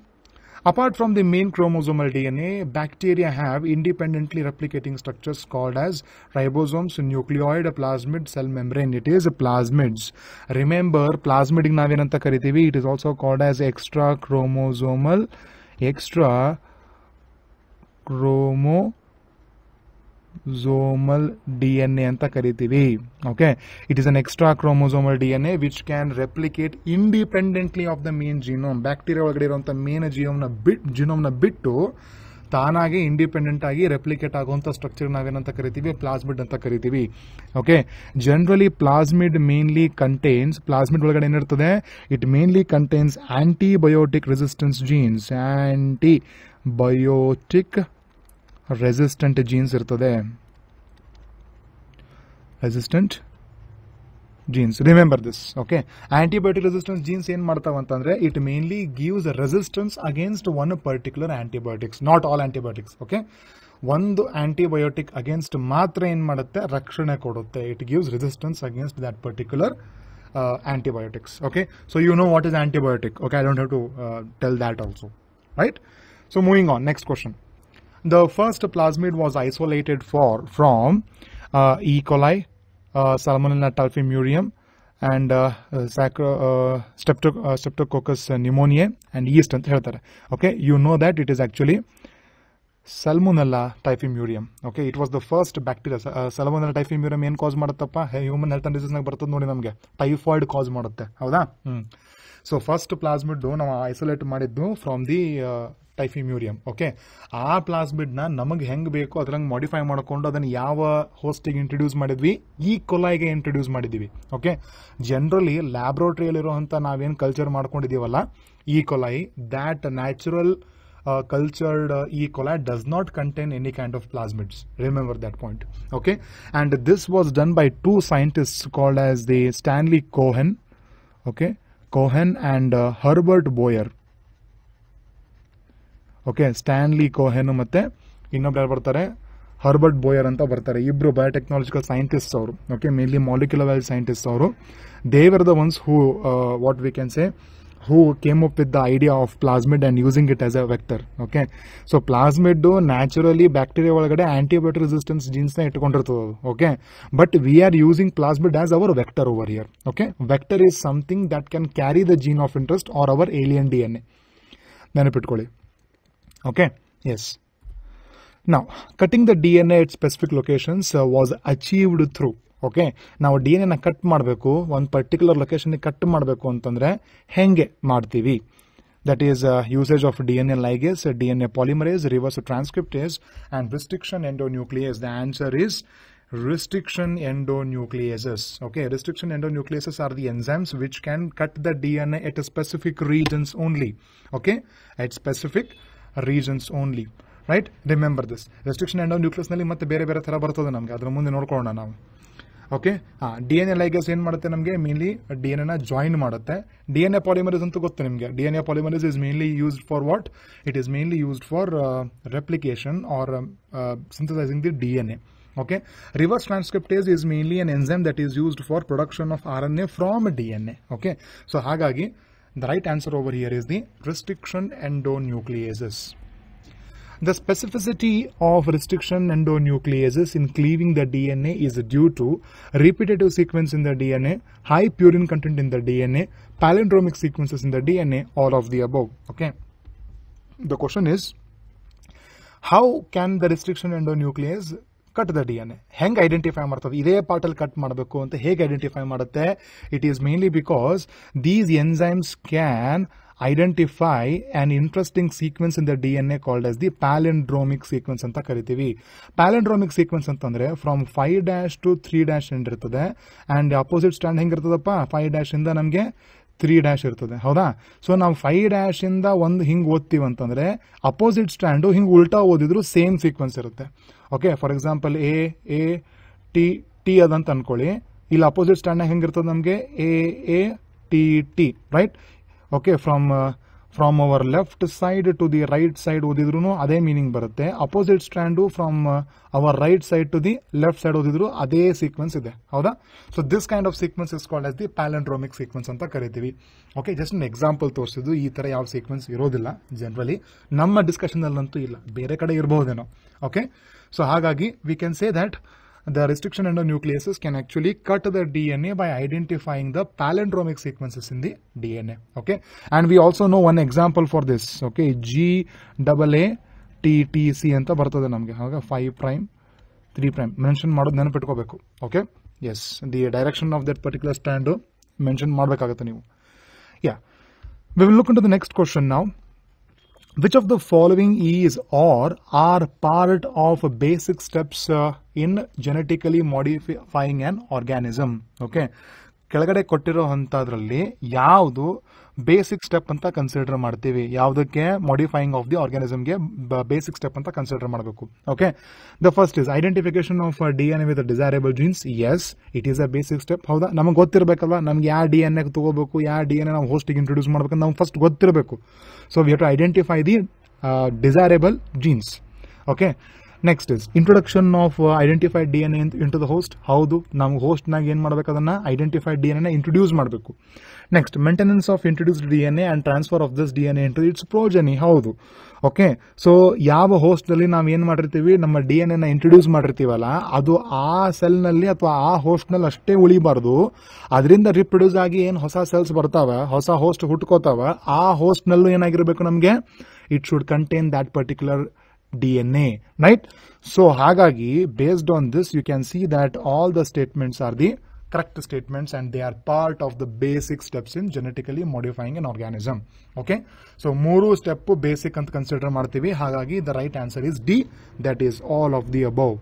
[SPEAKER 1] Apart from the main chromosomal DNA, bacteria have independently replicating structures called as ribosomes, nucleoid, plasmid, cell membrane. It is plasmids. Remember, plasmid navinanta It is also called as extra chromosomal, extra chromo N A ಅಂತ ಕರಿತೀವಿ okay it is an extra chromosomal a which can replicate independently of the main genome bacteria ಒಳಗಡೆ ಇರುವಂತಹ main ಜೀನೋಮ್ನ ಬಿಟ್ ಜೀನೋಮ್ನ ಬಿಟ್ಟು ತಾನಾಗಿ independent ಆಗಿ replicate ಆಗುವಂತ structure ನಾವೇನಂತ ಕರಿತೀವಿ ಪ್ಲಾಸ್ಮಿಡ್ ಅಂತ ಕರಿತೀವಿ okay generally plasmid mainly contains plasmid ಒಳಗಡೆ ಏನಿರ್ತದೆ it mainly contains antibiotic resistance genes antibiotic resistant genes irtade resistant genes remember this okay antibiotic resistance genes en martavantandre it mainly gives resistance against one particular antibiotics not all antibiotics okay one antibiotic against matra in madutte rakshane kodutte it gives resistance against that particular uh, antibiotics okay so you know what is antibiotic okay i don't have to uh, tell that also right so moving on next question the first plasmid was isolated for from uh, E. coli, uh, Salmonella talfimurium, and uh, uh, uh, strepto uh, Streptococcus pneumoniae, and yeast, and other. Okay, you know that it is actually Salmonella typhimurium. Okay, it was the first bacteria. Uh, Salmonella typhimurium main cause madatappa human health and disease nagbarthod nodi namge typhoid cause madutte. Hmm. So, first plasmid do isolate madiddu from the uh, typhimurium okay ಆ ಪ್ಲಾಸ್ಮಿಡ್ನ ನಮಗೆ ಹೆಂಗೆ ಬೇಕು ಅದ್ರಂಗೆ modify ಮಾಡಿಕೊಂಡು ಅದನ್ನು ಯಾವ ಹೋಸ್ಟಿಗೆ introduce ಮಾಡಿದ್ವಿ E ಕೊಲಾಯಿಗೆ ಇಂಟ್ರೊಡ್ಯೂಸ್ ಮಾಡಿದ್ದೀವಿ ಓಕೆ ಜನರಲಿ ಲ್ಯಾಬ್ರೋಟ್ರಿಯಲ್ಲಿರೋವಂಥ ನಾವೇನು ಕಲ್ಚರ್ ಮಾಡ್ಕೊಂಡಿದ್ದೀವಲ್ಲ E coli that natural cultured E coli does not contain any kind of plasmids remember that point okay and this was done by two scientist called as the Stanley Cohen okay Cohen and Herbert Boyer okay Stanley Cohen ಮತ್ತು ಇನ್ನೊಬ್ರು ಯಾರು ಬರ್ತಾರೆ Herbert Boyer ಅಂತ ಬರ್ತಾರೆ ಇಬ್ಬರು biotechnological scientist ಅವರು okay mainly molecular scientist ಅವರು they were the ones who what we can say who came up with the idea of plasmid and using it as a vector okay so plasmid naturally bacteria ಒಳಗಡೆ antibiotic resistance ಜೀನ್ಸ್ನ ಇಟ್ಕೊಂಡಿರ್ತದೆ okay but we are using plasmid as our vector over here okay vector is something that can carry the gene of interest or our alien D N A ನೆನಪಿಟ್ಕೊಳ್ಳಿ okay yes now cutting the dna at specific locations uh, was achieved through okay now dna na cut madbeku one particular location cut madbeku antandre henge martivi that is uh, usage of dna ligase dna polymerase reverse transcriptase and restriction endonuclease the answer is restriction endonucleases okay restriction endonucleases are the enzymes which can cut the dna at specific regions only okay at specific Regions only. Right? Remember this. Restriction end of nucleus nali matte bere bere thara barthodhu namge. Adhra mundi nol korona nam. Okay? DNA ligase in maadathe namge mainly DNA na join maadathe. DNA polymerase unthu gottu DNA polymerase is mainly used for what? It is mainly used for uh, replication or um, uh, synthesizing the DNA. Okay? Reverse transcriptase is mainly an enzyme that is used for production of RNA from DNA. Okay? So, haagagi. Again. The right answer over here is the restriction endonucleases. The specificity of restriction endonucleases in cleaving the DNA is due to repetitive sequence in the DNA, high purine content in the DNA, palindromic sequences in the DNA, all of the above. Okay. The question is, how can the restriction endonuclease cut the D N A ಹೆಂಗೆ identify ಮಾಡ್ತದೆ ಇದೇ ಪಾರ್ಟಲ್ಲಿ cut ಮಾಡಬೇಕು ಅಂತ ಹೇಗೆ identify ಮಾಡುತ್ತೆ it is mainly because these enzymes can identify an interesting sequence in the D N A called as the palindromic sequence ಅಂತ ಕರಿತೀವಿ ಪ್ಯಾಲೆಂಡ್ರೋಮಿಕ್ ಸೀಕ್ವೆನ್ಸ್ ಅಂತಂದ್ರೆ from five dash to three dash end ಇರ್ತದೆ and opposite strand ಹೆಂಗಿರ್ತದಪ್ಪ five dash ಇಂದ ನಮಗೆ three dash ಇರ್ತದೆ ಹೌದಾ so ನಾವು ಫೈವ್ ಡ್ಯಾಶಿಂದ ಒಂದು ಹಿಂಗೆ ಓದ್ತೀವಿ ಅಂತಂದ್ರೆ ಅಪೋಸಿಟ್ ಸ್ಟ್ಯಾಂಡು ಹಿಂಗೆ ಉಲ್ಟಾ ಓದಿದ್ರು ಸೇಮ್ ಸೀಕ್ವೆನ್ಸ್ ಇರುತ್ತೆ okay for example A A T T ಅದಂತ ಅಂದ್ಕೊಳ್ಳಿ ಇಲ್ಲಿ ಅಪೋಸಿಟ್ ಸ್ಟ್ಯಾಂಡ್ ಹೆಂಗಿರ್ತದೆ ನಮಗೆ A A T T right okay from from our left side to the right side ಓದಿದ್ರು ಅದೇ ಮೀನಿಂಗ್ ಬರುತ್ತೆ opposite strand from our right side to the left side ಓದಿದ್ರು ಅದೇ ಸೀಕ್ವೆನ್ಸ್ ಇದೆ ಹೌದಾ so this kind of sequence is called as the palindromic sequence ಅಂತ ಕರಿತೀವಿ okay just example ತೋರಿಸಿದ್ದು ಈ ತರ ಯಾವ ಸೀಕ್ವೆನ್ಸ್ ಇರೋದಿಲ್ಲ ಜನರಲಿ ನಮ್ಮ ಡಿಸ್ಕಷನ್ ಅಲ್ಲಂತೂ ಇಲ್ಲ ಬೇರೆ ಕಡೆ ಇರಬಹುದೇನೋ ಓಕೆ ಸೊ ಹಾಗಾಗಿ we can say that the restriction endonucleases can actually cut the DNA by identifying the palindromic sequences in the DNA. Okay. And we also know one example for this. Okay. G double A T T C and the birth of the number. Okay. 5 prime, 3 prime. Mention Madhu Nanapitko Beku. Okay. Yes. The direction of that particular strand mentioned Madhu Kagatanu. Yeah. We will look into the next question now. Which of the following is or are part of basic steps uh, in genetically modifying an organism? Okay. ಕೆಳಗಡೆ ಕೊಟ್ಟಿರೋ ಅಂಥದ್ರಲ್ಲಿ ಯಾವುದು basic step ಅಂತ consider ಮಾಡ್ತೀವಿ ಯಾವುದಕ್ಕೆ modifying of the ಆರ್ಗ್ಯಾನಿಸಮ್ಗೆ basic step ಅಂತ consider ಮಾಡಬೇಕು okay the first is identification of D N A with desirable genes yes it is a basic step ಹೌದಾ ನಮಗೆ ಗೊತ್ತಿರಬೇಕಲ್ಲ ನಮ್ಗೆ ಯಾವ ಡಿ ಎನ್ ಎ ತಗೋಬೇಕು ಯಾವ ಡಿ ಎನ್ ಎ ನಾವು ಹೋಸ್ಟಿಗೆ ಇಂಟ್ರೊಡ್ಯೂಸ್ ಮಾಡಬೇಕು ನಾವು ಫಸ್ಟ್ ಗೊತ್ತಿರಬೇಕು so we have to identify the desirable genes okay next is introduction of identified D N A into the host ಹೌದು ನಾವು ಹೋಸ್ಟ್ನಾಗ ಏನು ಮಾಡಬೇಕು ಅದನ್ನ identified D N A introduce ಮಾಡಬೇಕು next maintenance of introduce D N A and transfer of this D N A into its progeny ಹೌದು okay so ಯಾವ ಹೋಸ್ಟ್ನಲ್ಲಿ ನಾವು ಏನು ಮಾಡಿರ್ತೀವಿ ನಮ್ಮ ಡಿ ಎನ್ ಎನ ಇಂಟ್ರೊಡ್ಯೂಸ್ ಮಾಡಿರ್ತೀವಲ್ಲ ಅದು ಆ ಸೆಲ್ನಲ್ಲಿ ಅಥವಾ ಆ ಹೋಸ್ಟ್ನಲ್ಲಿ ಅಷ್ಟೇ ಉಳಿಬಾರ್ದು ಅದರಿಂದ ರಿಪ್ರೊಡ್ಯೂಸ್ ಆಗಿ ಏನು ಹೊಸ ಸೆಲ್ಸ್ ಬರ್ತಾವೆ ಹೊಸ ಹೋಸ್ಟ್ ಹುಟ್ಕೋತಾವ ಆ ಹೋಸ್ಟ್ನಲ್ಲೂ ಏನಾಗಿರಬೇಕು ನಮಗೆ it should contain that particular DNA, right? So Hagagi, based on this, you can see that all the statements are the correct statements and they are part of the basic steps in genetically modifying an organism. Okay, so Muru step basic and consider martivi. Hagagi, the right answer is D, that is all of the above.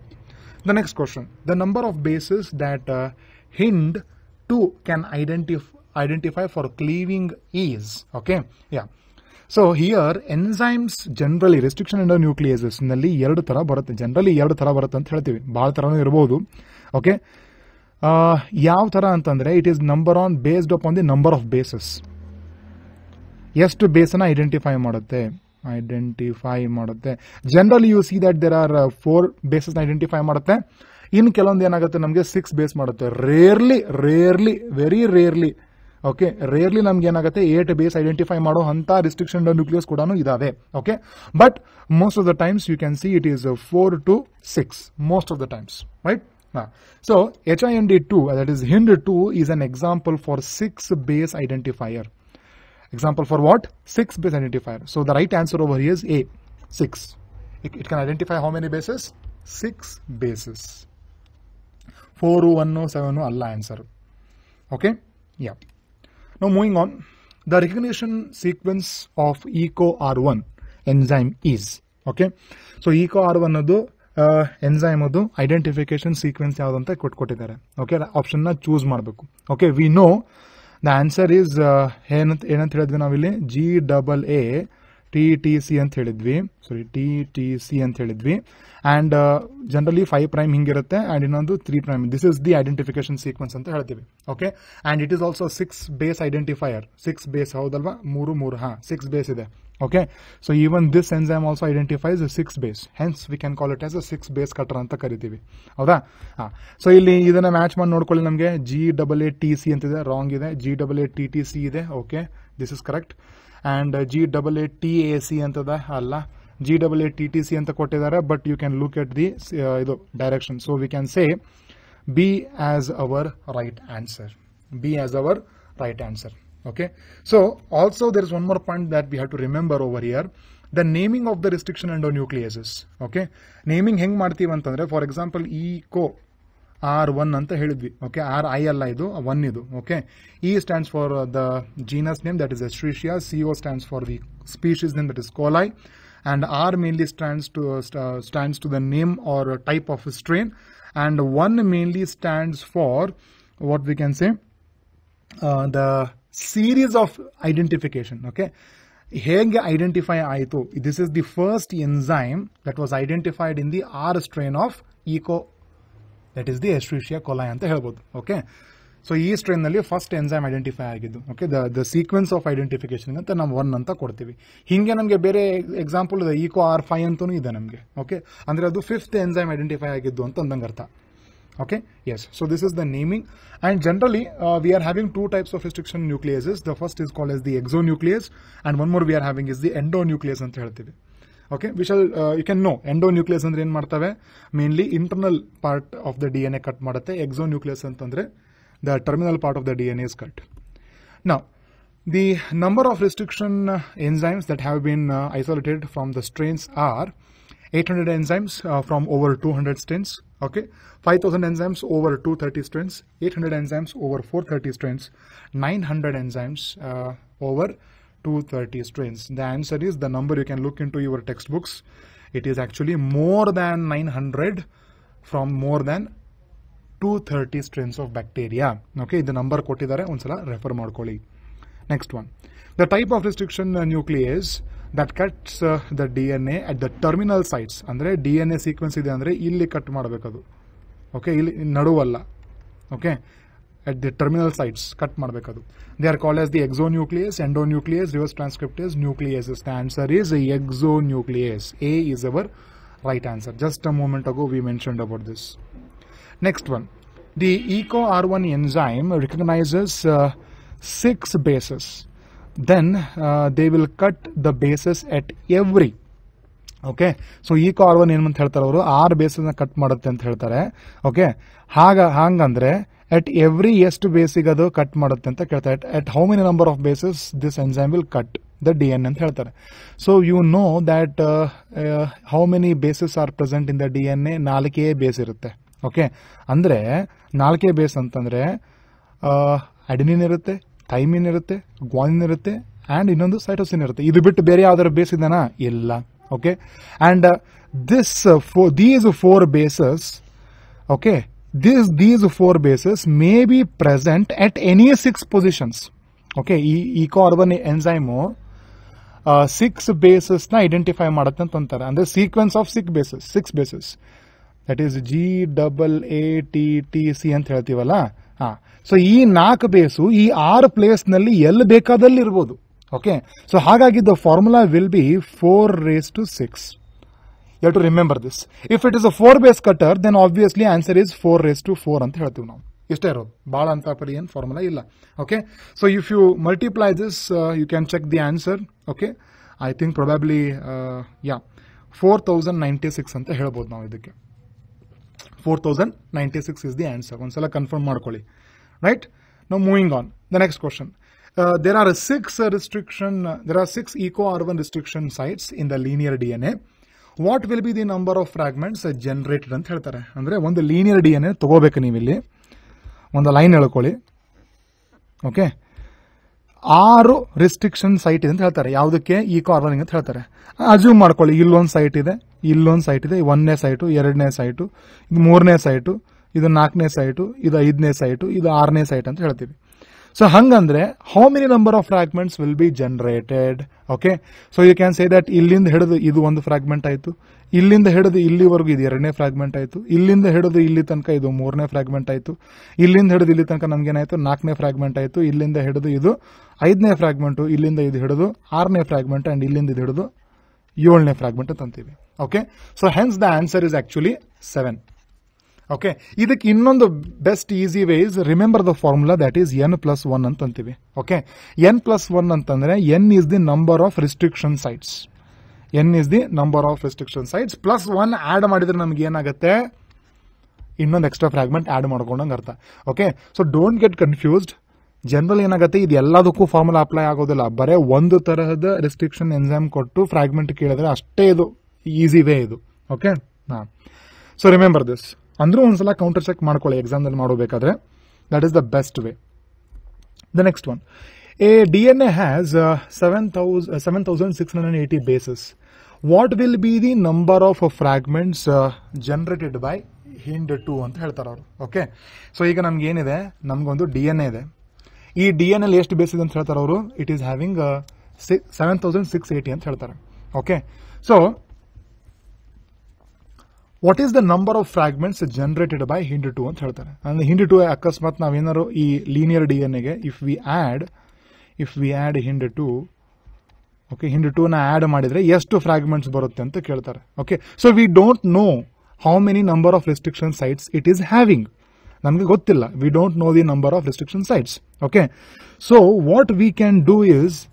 [SPEAKER 1] The next question, the number of bases that uh, hind 2 can identify identify for cleaving is okay yeah so here enzymes generally restriction nucleases ನಲ್ಲಿ ಎರಡು ತರ ಬರುತ್ತೆ generally ಎರಡು ತರ ಬರುತ್ತೆ ಅಂತ ಹೇಳ್ತೀವಿ ಭಾಳ ತರ ಇರಬಹುದು ಓಕೆ ಯಾವ ತರ ಅಂತಂದ್ರೆ it is number on based up on the number of bases ಎಷ್ಟು ಬೇಸನ್ನ ಐಡೆಂಟಿಫೈ ಮಾಡುತ್ತೆ ಐಡೆಂಟಿಫೈ ಮಾಡುತ್ತೆ generally you see that there are four bases identify ಮಾಡುತ್ತೆ ಇನ್ನು ಕೆಲವೊಂದು ಏನಾಗುತ್ತೆ ನಮಗೆ ಸಿಕ್ಸ್ ಬೇಸ್ ಮಾಡುತ್ತೆ rarely rarely very rarely okay rarely ನಮ್ಗೆ ಏನಾಗುತ್ತೆ ಎ ಟು ಬೇಸ್ ಐಡೆಂಟಿಫೈ ಮಾಡೋ ಅಂತ ರಿಸ್ಟ್ರಿಕ್ಷನ್ ನ್ಯೂಕ್ಲಿಯಸ್ ಕೂಡ ಇದಾವೆ okay but most of the times you can see it is four to six most of the times right so H I N D two that is Hind two is an example for six base identifier example for what six base identifier so the right answer over is A six it can identify how many bases six bases four one seven ಅಲ್ಲ answer okay yeah Now moving on, the recognition sequence of ECOR1 enzyme okay okay. So one ಅದು enzyme ಅದು identification sequence ಯಾವುದು ಅಂತ ಕೊಟ್ಕೊಟ್ಟಿದ್ದಾರೆ okay ಆಪ್ಷನ್ನ choose ಮಾಡಬೇಕು okay we know the answer is ಏನಂತ ಏನಂತ ಹೇಳಿದ್ವಿ ನಾವಿಲ್ಲಿ G double A T T C ಅಂತ ಹೇಳಿದ್ವಿ ಸಾರಿ ಟಿ ಟಿ ಸಿ ಅಂತ ಹೇಳಿದ್ವಿ ಆ್ಯಂಡ್ ಜನರಲಿ ಫೈವ್ ಪ್ರೈಮ್ ಹಿಂಗಿರುತ್ತೆ ಆ್ಯಂಡ್ ಇನ್ನೊಂದು three prime this is the identification sequence ಅಂತ ಹೇಳ್ತೀವಿ okay and it is also six base identifier six base ಹೌದಲ್ವಾ ಮೂರು ಮೂರು ಹಾಂ ಸಿಕ್ಸ್ ಬೇಸ್ ಇದೆ okay so even this enzyme also identifies six base hence we can call it as a six base cutter ಅಂತ ಕರಿತೀವಿ ಹೌದಾ ಹಾಂ so ಇಲ್ಲಿ ಇದನ್ನು ಮ್ಯಾಚ್ ಮಾಡಿ ನೋಡ್ಕೊಳ್ಳಿ ನಮಗೆ G double A T C ಅಂತಿದೆ ರಾಂಗ್ ಇದೆ G double A T T C ಇದೆ okay this is correct and G double A T A C ಅಂತದ ಅಲ್ಲ G double A T T C ಅಂತ ಕೊಟ್ಟಿದ್ದಾರೆ but you can look at the ಇದು direction so we can say B as our right answer B as our right answer okay so also there is one more point that we have to remember over here the naming of the restriction endonucleases okay naming ಹೆಂಗೆ ಮಾಡ್ತೀವಿ ಅಂತಂದರೆ for example Eco R one ಅಂತ ಹೇಳಿದ್ವಿ okay R I ಅಲ್ಲ ಇದು one ಇದು okay E stands for the genus name that is Escherichia C O stands for the species name that is coli and R mainly stands to uh, stands to the name or type of strain and one mainly stands for what we can say uh, the series of identification okay ಹೇಗೆ identify ಆಯಿತು this is the first enzyme that was identified in the R strain of Eco that is the Escherichia coli ಅಂತ ಹೇಳ್ಬೋದು okay so ಈ ಸ್ಟ್ರೈನಲ್ಲಿ first enzyme identify ಆಗಿದ್ದು okay the the sequence of identification ಅಂತ ನಾವು one ಅಂತ ಕೊಡ್ತೀವಿ ಹೀಗೆ ನಮಗೆ ಬೇರೆ ಎಕ್ಸಾಂಪಲ್ ಇದೆ ಈಕೋ ಆರ್ ಫೈ ಅಂತೂ ಇದೆ ನಮಗೆ ಓಕೆ ಅಂದರೆ ಅದು ಫಿಫ್ತ್ ಎನ್ಸೈಮ್ ಐಡೆಂಟಿಫೈ ಆಗಿದ್ದು ಅಂತ ಅಂದಂಗೆ ಅರ್ಥ okay yes so this is the naming and generally we are having two types of restriction nucleases the first is call as the exonuclease and one more we are having is the endonuclease ಅಂತ ಹೇಳ್ತೀವಿ okay we shall you can know endonuclease ಅಂದ್ರೆ ಏನು ಮಾಡ್ತವೆ mainly internal part of the D N A cut ಮಾಡುತ್ತೆ exonuclease ಅಂತಂದರೆ the terminal part of the D N S cut ನಾವು the number of restriction enzymes that have been isolated from the strains are 800 enzymes uh, from over 200 strains okay 5000 enzymes over 230 strains 800 enzymes over 430 strains 900 enzymes uh, over 230 strains. The answer is the number you can look into your textbooks. It is actually more than 900 from more than 230 strains of bacteria. Okay, ಇದು number ಕೊಟ್ಟಿದ್ದಾರೆ ಒಂದ್ಸಲ refer ಮಾಡ್ಕೊಳ್ಳಿ next one the type of restriction nuclease that cuts the D N A at the terminal sites ಅಂದರೆ D N A sequence ಇದೆ ಅಂದರೆ ಇಲ್ಲಿ cut ಮಾಡಬೇಕದು okay ಇಲ್ಲಿ ನಡುವಲ್ಲ okay at the terminal sites cut ಮಾಡಬೇಕದು they are call as the exonuclease endonuclease reverse is nuclease is the answer is exonuclease A is our right answer just a moment ago we mentioned about this next one the Eco R one enzyme recognises six bases then they will cut the bases at every okay so ಈ ಕಾರ್ವನ್ ಏನು ಅಂತ ಹೇಳ್ತಾರೆ ಅವರು ಆರು ಬೇಸನ್ನ cut ಮಾಡುತ್ತೆ ಅಂತ ಹೇಳ್ತಾರೆ ಓಕೆ ಹಾಗ ಹಾಗಂದ್ರೆ ಎಟ್ ಎವ್ರಿ ಎಷ್ಟು ಬೇಸಿಗೆ ಅದು ಕಟ್ ಮಾಡುತ್ತೆ ಅಂತ ಕೇಳ್ತಾರೆ at how many number of bases this enzyme will cut the D N ಅಂತ ಹೇಳ್ತಾರೆ so you know that how many bases are present in the D N A ನಾಲ್ಕೇ ಬೇಸ್ ಇರುತ್ತೆ ಓಕೆ ಅಂದರೆ ನಾಲ್ಕೇ ಬೇಸ್ ಅಂತಂದರೆ ಅಡಿನಿನ್ ಇರುತ್ತೆ ಥೈಮಿನ್ ಇರುತ್ತೆ guanine ಇರುತ್ತೆ ಆ್ಯಂಡ್ ಇನ್ನೊಂದು ಸೈಟೋಸಿನ್ ಇರುತ್ತೆ ಇದು ಬಿಟ್ಟು ಬೇರೆ ಯಾವ್ದಾದ್ರು ಬೇಸ್ ಇದೆನಾ ಇಲ್ಲ okay and this four these four bases okay this these four bases may be present at any six positions okay ಈ ಈ ಎನ್ಸೈಮು ಸಿಕ್ಸ್ ಬೇಸಸ್ನ ಐಡೆಂಟಿಫೈ ಮಾಡುತ್ತೆ ಅಂತ ಅಂತಾರೆ ಅಂದರೆ sequence of six bases six bases that is G double A T T C ಅಂತ ಹೇಳ್ತೀವಲ್ಲ ಹಾಂ so ಈ ನಾಲ್ಕು ಬೇಸು ಈ ಆರು ಪ್ಲೇಸ್ನಲ್ಲಿ ಎಲ್ಲಿ ಬೇಕಾದಲ್ಲಿ ಇರ್ಬೋದು ಓಕೆ ಸೊ ಹಾಗಾಗಿ the formula will be four raise to six you have to remember this. If it is a 4 base cutter, then obviously answer is 4 raised to 4. This is not the formula. Okay? So if you multiply this, uh, you can check the answer. Okay? I think probably, uh, yeah, 4096. 4096 is the answer. Confirm. Right? Now moving on. The next question. Uh, there are six restriction, there are six eco-R1 restriction sites in the linear DNA. What will be the number of fragments generated ಅಂತ ಹೇಳ್ತಾರೆ ಅಂದರೆ ಒಂದು linear D N A ನೀವು ಇಲ್ಲಿ ಒಂದು line ಹೇಳ್ಕೊಳ್ಳಿ okay ಆರು restriction site ಇದೆ ಅಂತ ಹೇಳ್ತಾರೆ ಯಾವುದಕ್ಕೆ ಈ e ಕಾರ್ನರಿಂಗ್ ಅಂತ ಹೇಳ್ತಾರೆ ಅಜ್ಯೂಮ್ ಮಾಡ್ಕೊಳ್ಳಿ ಇಲ್ಲೊಂದು ಸೈಟ್ ಇದೆ ಇಲ್ಲೊಂದು ಸೈಟ್ ಇದೆ ಒಂದನೇ ಸೈಟು ಎರಡನೇ ಸೈಟು ಇದು ಮೂರನೇ ಸೈಟು ಇದು ನಾಲ್ಕನೇ ಸೈಟು ಇದು ಐದನೇ ಸೈಟು ಇದು ಆರನೇ ಸೈಟ್ ಅಂತ ಹೇಳ್ತೀವಿ ಸೊ ಹಂಗಂದ್ರೆ how many number of fragments will be generated? Okay. So you can say that ಇಲ್ಲಿಂದ ಹಿಡಿದು ಇದು ಒಂದು ಫ್ರಾಗ್ಮೆಂಟ್ ಆಯಿತು ಇಲ್ಲಿಂದ ಹಿಡಿದು ಇಲ್ಲಿವರೆಗೂ ಇದು ಎರಡನೇ ಫ್ರಾಗ್ಮೆಂಟ್ ಆಯಿತು ಇಲ್ಲಿಂದ ಹಿಡಿದು ಇಲ್ಲಿ ತನಕ ಇದು ಮೂರನೇ ಫ್ರಾಗ್ಮೆಂಟ್ ಆಯಿತು ಇಲ್ಲಿಂದ ಹಿಡಿದು ಇಲ್ಲಿ ತನಕ ನಮಗೇನಾಯಿತು ನಾಲ್ಕನೇ ಫ್ರಾಗ್ಮೆಂಟ್ ಆಯಿತು ಇಲ್ಲಿಂದ ಹಿಡಿದು ಇದು ಐದನೇ ಫ್ರಾಗ್ಮೆಂಟು ಇಲ್ಲಿಂದ ಇದು ಹಿಡಿದು ಆರನೇ ಫ್ರಾಗ್ಮೆಂಟ್ ಆ್ಯಂಡ್ ಇಲ್ಲಿಂದ ಇದು ಹಿಡಿದು ಏಳನೇ ಫ್ರಾಗ್ಮೆಂಟ್ ತಂತೀವಿ okay so hence the answer is actually seven okay ಇದಕ್ಕೆ ಇನ್ನೊಂದು best easy way is remember the formula that is N plus one ಅಂತ ಅಂತೀವಿ ಓಕೆ ಎನ್ ಪ್ಲಸ್ ಒನ್ ಅಂತಂದ್ರೆ N is the number of restriction sites N is the number of restriction sites plus one add ಮಾಡಿದ್ರೆ ನಮ್ಗೆ ಏನಾಗುತ್ತೆ ಇನ್ನೊಂದು extra fragment add ಮಾಡ್ಕೊಂಡಂಗೆ ಅರ್ಥ okay so don't get confused general ಏನಾಗುತ್ತೆ ಇದು ಎಲ್ಲದಕ್ಕೂ ಫಾರ್ಮುಲಾ ಅಪ್ಲೈ ಆಗೋದಿಲ್ಲ ಬರೇ ಒಂದು ತರಹದ ರಿಸ್ಟ್ರಿಕ್ಷನ್ ಎಕ್ಸಾಮ್ ಕೊಟ್ಟು ಫ್ರಾಗ್ಮೆಂಟ್ ಕೇಳಿದ್ರೆ ಅಷ್ಟೇ ಇದು ಈಸಿ ವೇ ಇದು ಓಕೆ ಹಾಂ ಸೊ ರಿಮೆಂಬರ್ ದಿಸ್ ಅಂದ್ರೂ ಒಂದ್ಸಲ ಕೌಂಟರ್ ಚೆಕ್ ಮಾಡ್ಕೊಳ್ಳಿ ಎಕ್ಸಾಮ್ನಲ್ಲಿ ಮಾಡಬೇಕಾದ್ರೆ that is the best way the next one A D N A has seven thousand seven thousand six hundred eighty bases what will be the number of fragments generated by Hind two ಅಂತ ಹೇಳ್ತಾರೆ ಅವರು okay so ಈಗ ನಮ್ಗೆ ಏನಿದೆ ನಮಗೊಂದು D N A ಇದೆ ಈ D N L ಎಷ್ಟು ಬೇಸಿದೆ ಅಂತ ಹೇಳ್ತಾರೆ ಅವರು it is having six seven thousand six eighty ಅಂತ ಹೇಳ್ತಾರೆ okay so what is the number of fragments generated by HIND2 and HIND2 is the linear DNA if we add if we add HIND2 okay HIND2 add a madidre yes two fragments okay so we don't know how many number of restriction sites it is having we don't know the number of restriction sites okay so what we can do is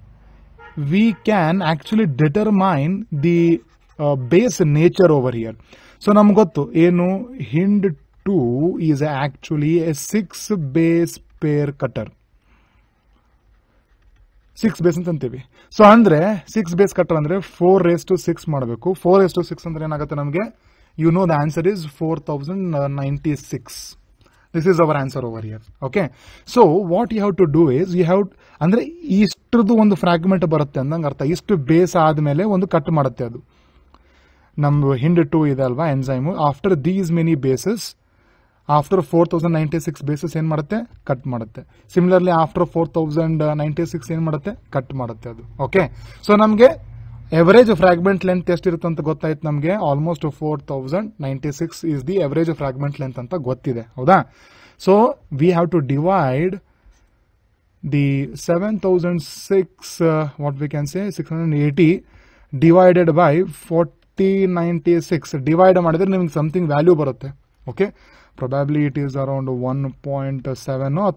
[SPEAKER 1] we can actually determine the uh, base nature over here so ನಮ್ಗೆ ಗೊತ್ತು ಏನು Hind two is actually a six base pair cutter six base ಅಂತ ಅಂತೀವಿ so ಅಂದ್ರೆ six base cutter ಅಂದ್ರೆ four raise to six ಮಾಡಬೇಕು four raise to six ಅಂದ್ರೆ ಏನಾಗುತ್ತೆ ನಮಗೆ you know the answer is four thousand ninety six this is our answer over here okay so what you have to do is you have ಅಂದ್ರೆ ಇಷ್ಟರದ್ದು ಒಂದು fragment ಬರುತ್ತೆ ಅಂದಂಗೆ ಅರ್ಥ ಇಷ್ಟು ಬೇಸ್ ಆದ್ಮೇಲೆ ಒಂದು ಕಟ್ ಮಾಡುತ್ತೆ ಅದು ನಮ್ಮದು ಹಿಂಡ್ ಟು ಇದೆ ಅಲ್ವಾ enzyme after these many bases after four thousand ninety six bases ಏನು ಮಾಡುತ್ತೆ ಕಟ್ ಮಾಡುತ್ತೆ similarly after four thousand ninety six ಏನು ಮಾಡುತ್ತೆ ಕಟ್ ಮಾಡುತ್ತೆ ಅದು ಓಕೆ ಸೊ ನಮಗೆ ಎವರೇಜ್ ಫ್ರಾಗ್ಮೆಂಟ್ ಲೆಂತ್ ಎಷ್ಟಿರುತ್ತೆ ಅಂತ ಗೊತ್ತಾಯ್ತು ನಮಗೆ almost four thousand ninety six is the average fragment length ಅಂತ ಗೊತ್ತಿದೆ ಹೌದಾ so we have to divide the seven thousand six what we can say six hundred eighty divided by four divided. divide madidre nimge something value barutte okay probably it is around 1.7 or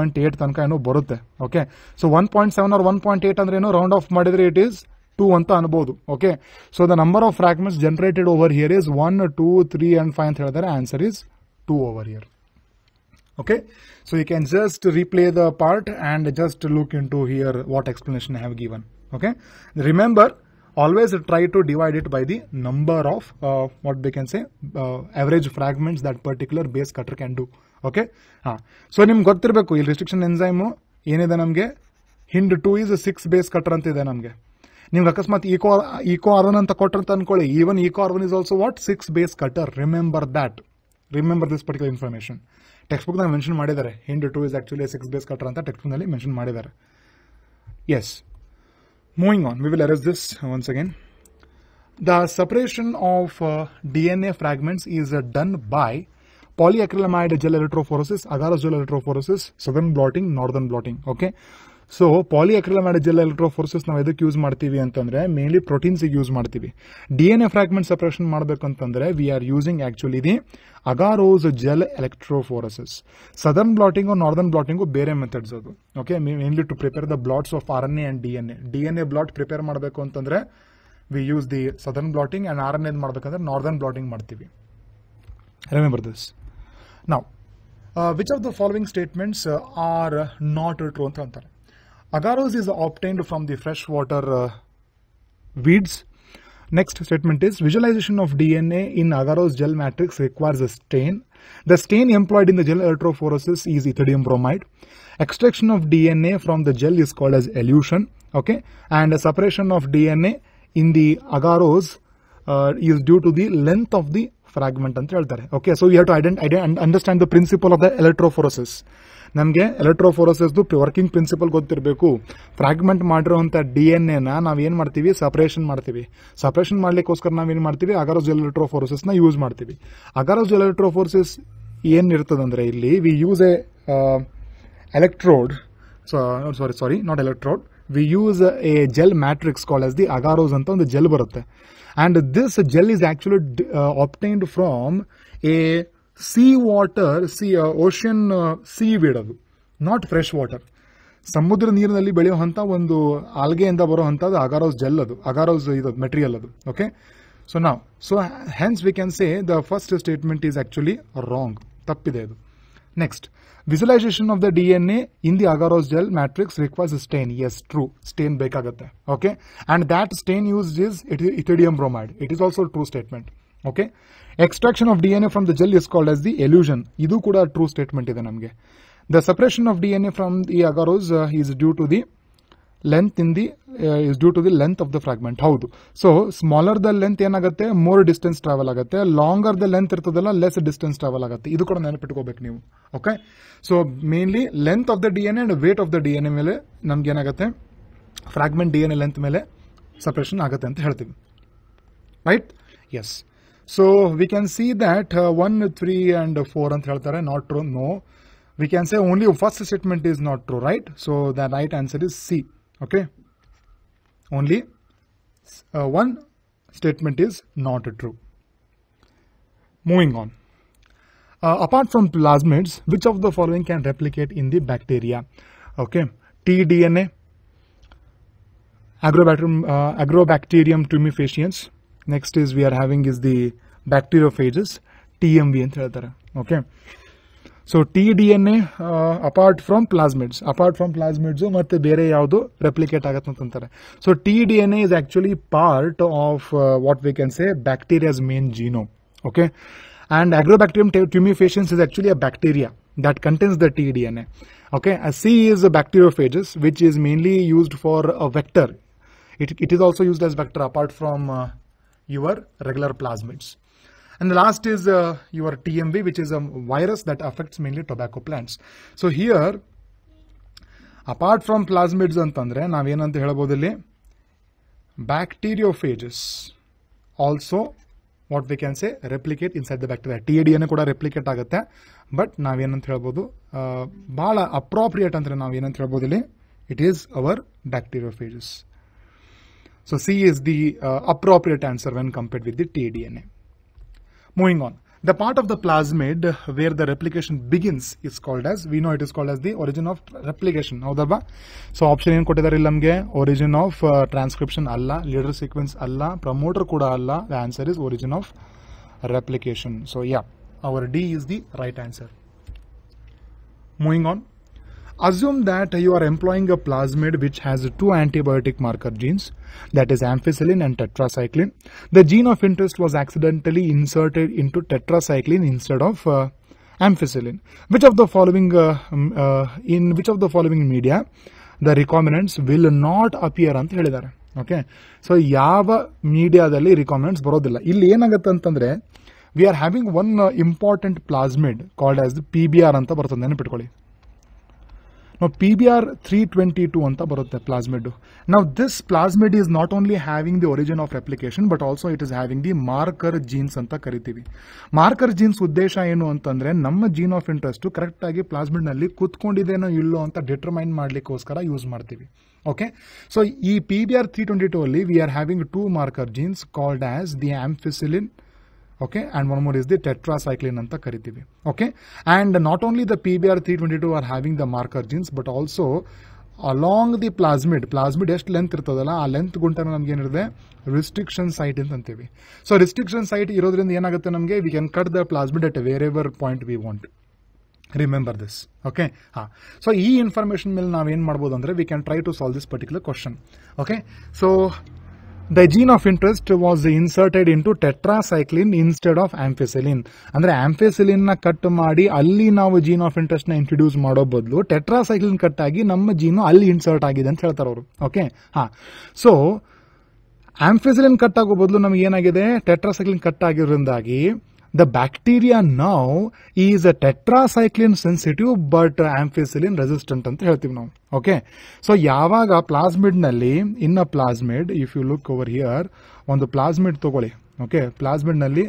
[SPEAKER 1] 1.8 kind of barutte okay so 1.7 or 1.8 Then you know round off madidre it is 2 anta anabodu okay so the number of fragments generated over here is 1 2 3 and 5 antheladare answer is 2 over here okay so you can just replay the part and just look into here what explanation i have given okay remember always try to divide it by the number of what be we can say uh, average fragments that particular base cutter okay ಹಾಂ so ನಿಮ್ಗೆ ಗೊತ್ತಿರಬೇಕು ಇಲ್ಲಿ restriction enzyme ಏನಿದೆ ನಮಗೆ Hind two is six base cutter ಅಂತ ಇದೆ ನಮಗೆ ನಿಮ್ಗೆ ಅಕಸ್ಮಾತ್ ಈಕೋ ಈಕೋ ಆರ್ ಒನ್ ಅಂತ ಕೊಟ್ಟಂತ ಅನ್ಕೊಳ್ಳಿ even Eco R one is also what six base cutter remember that remember this particular information text ಬುಕ್ನಾಗ ಮೆನ್ಷನ್ ಮಾಡಿದ್ದಾರೆ Hind two is actually six base cutter ಅಂತ ಟೆಕ್ಸ್ಟ್ ಬುಕ್ನಲ್ಲಿ ಮೆನ್ಷನ್ ಮಾಡಿದ್ದಾರೆ yes Moving on, we will erase this once again. The separation of uh, DNA fragments is uh, done by polyacrylamide gel electrophoresis, agarose gel electrophoresis, southern blotting, northern blotting. Okay, so ಮಾಡಿ gel electrophoresis ನಾವು ಎದಕ್ಕೆ use ಮಾಡ್ತೀವಿ ಅಂತಂದ್ರೆ mainly ಪ್ರೋಟೀನ್ಸಿಗೆ use ಮಾಡ್ತೀವಿ D N A fragment separation ಅಂತಂದ್ರೆ we are using actually the agarose gel electrophoresis Southern blotting Northern blotting ಬೇರೆ methods ಅದು okay mainly to prepare the blots of R N A and D N A D N A blot prepare ಮಾಡಬೇಕು ಅಂತಂದ್ರೆ we use the Southern blotting and R N ಎದ್ ಮಾಡಬೇಕಂದ್ರೆ northern batting ಮಾಡ್ತೀವಿ remember this ನಾವು which of the following statements are not true ಅಂತ ಅಂತಾರೆ Agarose is obtained from the freshwater uh, weeds. Next statement is visualization of DNA in agarose gel matrix requires a stain. The stain employed in the gel electrophoresis is ethidium bromide. Extraction of DNA from the gel is called as elution. Okay, and separation of DNA in the agarose uh, is due to the length of the fragment and so we have to have to understand the principle of the electrophoresis. ನಮಗೆ electrophoresis working principle ಗೊತ್ತಿರಬೇಕು fragment ಮಾಡಿರೋಂಥ D N ಎನ ನಾವು ಏನು ಮಾಡ್ತೀವಿ separation ಮಾಡ್ತೀವಿ separation ಮಾಡಲಿಕ್ಕೋಸ್ಕರ ನಾವೇನು ಮಾಡ್ತೀವಿ ಅಗಾರೋಸ್ ಎಲೆಕ್ಟ್ರೋಫೋರೋಸಸ್ನ ಯೂಸ್ ಮಾಡ್ತೀವಿ ಅಗಾರೋಜ್ ಏನ್ ಏನಿರ್ತದಂದರೆ ಇಲ್ಲಿ we use a electrode sorry sorry not electrode we use a gel matrix call as the agarose ಅಂತ ಒಂದು ಜೆಲ್ ಬರುತ್ತೆ and this gel is actually obtained from a sea water sea ocean seaweed ಅದು not fresh water ಸಮುದ್ರ ನೀರಿನಲ್ಲಿ ಬೆಳೆಯುವಂಥ ಒಂದು ಆಲ್ಗೆಯಿಂದ ಬರುವಂಥದ್ದು ಅಗಾರೋಸ್ gel ಅದು ಅಗಾರೋಸ್ ಇದು ಮೆಟೀರಿಯಲ್ ಅದು ಓಕೆ ಸೊ ನಾವು so hence we can say the first statement is actually wrong ತಪ್ಪಿದೆ ಅದು next visualisation of the D N A in the agarose gel matrix requires stain yes true stain ಬೇಕಾಗುತ್ತೆ okay and that stain use is it ethidium bromide it is also true statement okay extraction of D N A from the gel is called as the elution ಇದು ಕೂಡ true statement ಇದೆ ನಮಗೆ the separation of D N A from the agarose is due to the length in the is due to the length of the fragment ಹೌದು so smaller the length ಏನಾಗುತ್ತೆ more distance travel ಆಗುತ್ತೆ longer the length ಇರ್ತದಲ್ಲ less distance travel ಆಗುತ್ತೆ ಇದು ಕೂಡ ನೆನಪಿಟ್ಕೋಬೇಕು ನೀವು okay so mainly length of the D N A and weight of the D N A ಮೇಲೆ ನಮ್ಗೆ ಏನಾಗುತ್ತೆ fragment D N A length ಮೇಲೆ ಸಪ್ರೇಷನ್ ಆಗುತ್ತೆ ಅಂತ ಹೇಳ್ತೀವಿ right yes So we can see that uh, 1, 3 and 4 ಅಂತ ಹೇಳ್ತಾರೆ not true, no. We can say only first statement is not true, right? So the right answer is C, okay? Only uh, one statement is not true. Moving on. Uh, apart from plasmids, which of the following can replicate in the bacteria? Okay, T-DNA, agrobacterium, uh, agrobacterium tumefaciens, next is we are having is the bacteriophages TMV and okay so tDNA uh, apart from plasmids apart from plasmids replicate so tDNA is actually part of uh, what we can say bacteria's main genome okay and agrobacterium tumefaciens is actually a bacteria that contains the tDNA okay a C is a bacteriophages which is mainly used for a vector it, it is also used as vector apart from uh, your regular plasmids. And last last is uh, your TMV, which is a virus that affects mainly tobacco plants. So here, apart from plasmids ಅಂತಂದರೆ ನಾವೇನಂತ ಹೇಳ್ಬೋದು ಇಲ್ಲಿ bacteriophages also what we can say replicate inside the bacteria T A D N ಕೂಡ replicate ಆಗುತ್ತೆ but ನಾವೇನಂತ ಹೇಳ್ಬೋದು ಭಾಳ appropriate ಅಂದರೆ ನಾವೇನಂತ ಹೇಳ್ಬೋದು ಇಲ್ಲಿ it is our bacteriophages So C is the uh, appropriate answer when compared with the tDNA. Moving on. The part of the plasmid where the replication begins is called as, we know it is called as the origin of replication. So option in ಏನು ಕೊಟ್ಟಿದ್ದಾರೆ ಇಲ್ಲಿ ನಮಗೆ uh, transcription of leader sequence leader promoter ಅಲ್ಲ promoter the answer is origin of replication. So yeah, our D is the right answer. Moving on, Assume that you are employing a plasmid which has two antibiotic marker genes, that is ampicillin and tetracycline. The gene of interest was accidentally inserted into tetracycline instead of uh, ampicillin. Which of the following uh, um, uh, in which of the following media the recombinants will not appear ಅಂತ ಹೇಳಿದ್ದಾರೆ okay so ಯಾವ ಮೀಡಿಯಾದಲ್ಲಿ ರಿಕಾಮೆಂಟ್ಸ್ ಬರೋದಿಲ್ಲ ಇಲ್ಲಿ ಏನಾಗುತ್ತೆ ಅಂತಂದರೆ we are having one important plasmid called as P B R ಅಂತ ಬರ್ತದೆ ನೆನಪಿಟ್ಕೊಳ್ಳಿ now PBR 322 anta plasmidu. Now this plasmid is not only having the origin of replication but also it is having the marker genes anta karitivi. Marker genes uddesha yenu antandre namma gene of interest to correct aagi plasmid nalli kutkondideno illo anta determine madlikoskara use martivi. Okay, so e PBR 322 only we are having two marker genes called as the ampicillin. Okay and one more is the tetracycline ಅಂತ ಕರಿತೀವಿ okay and not only the P B R three twenty two are having the marker genes but also along the plasmid plasmid ಎಷ್ಟು length ಇರ್ತದಲ್ಲ ಆ length ಗುಂಟನ ನಮ್ಗೆ ಏನಿದೆ restriction site ಅಂತ ಅಂತೀವಿ so restriction site ಇರೋದ್ರಿಂದ ಏನಾಗುತ್ತೆ ನಮಗೆ we can cut the plasmid at where ever point we want remember this okay ಹಾಂ ಸೊ ಈ ಇನ್ಫಾರ್ಮೇಷನ್ ಮೇಲೆ ನಾವೇನು ಮಾಡ್ಬೋದು ಅಂದರೆ we can try to solve this particular question okay so the gene of interest was inserted into tetracycline instead of ampicillin ಅಂದ್ರೆ ampicillin ನ cut ಮಾಡಿ ಅಲ್ಲಿ ನಾವು ಜೀನ್ ಆಫ್ ಇಂಟ್ರೆಸ್ಟ್ ನ ಇಂಟ್ರೊಡ್ಯೂಸ್ ಮಾಡೋ ಬದಲು ಟೆಟ್ರಾಸೈಕ್ಲಿನ್ ಕಟ್ ಆಗಿ ನಮ್ಮ ಜೀನು ಅಲ್ಲಿ ಇನ್ಸರ್ಟ್ ಆಗಿದೆ ಅಂತ ಹೇಳ್ತಾರೆ ಅವರು ಓಕೆ ಹಾ ಸೊ ಆಂಫಿಸಿಲಿನ್ ಕಟ್ ಆಗೋ ಬದಲು ನಮ್ಗೆ ಏನಾಗಿದೆ ಟೆಟ್ರಾಸೈಕ್ಲಿನ್ ಕಟ್ ಆಗಿರೋದ್ರಿಂದಾಗಿ The bacteria now is a tetracycline sensitive but ampicillin resistant ಅಂತ ಹೇಳ್ತೀವಿ ನಾವು ಓಕೆ ಸೊ ಯಾವಾಗ ಪ್ಲಾಸ್ಮಿಡ್ನಲ್ಲಿ ಅ plasmid if you look over here ಒಂದು ಪ್ಲಾಸ್ಮಿಡ್ ತಗೊಳ್ಳಿ ಓಕೆ ಪ್ಲಾಸ್ಮಿಡ್ನಲ್ಲಿ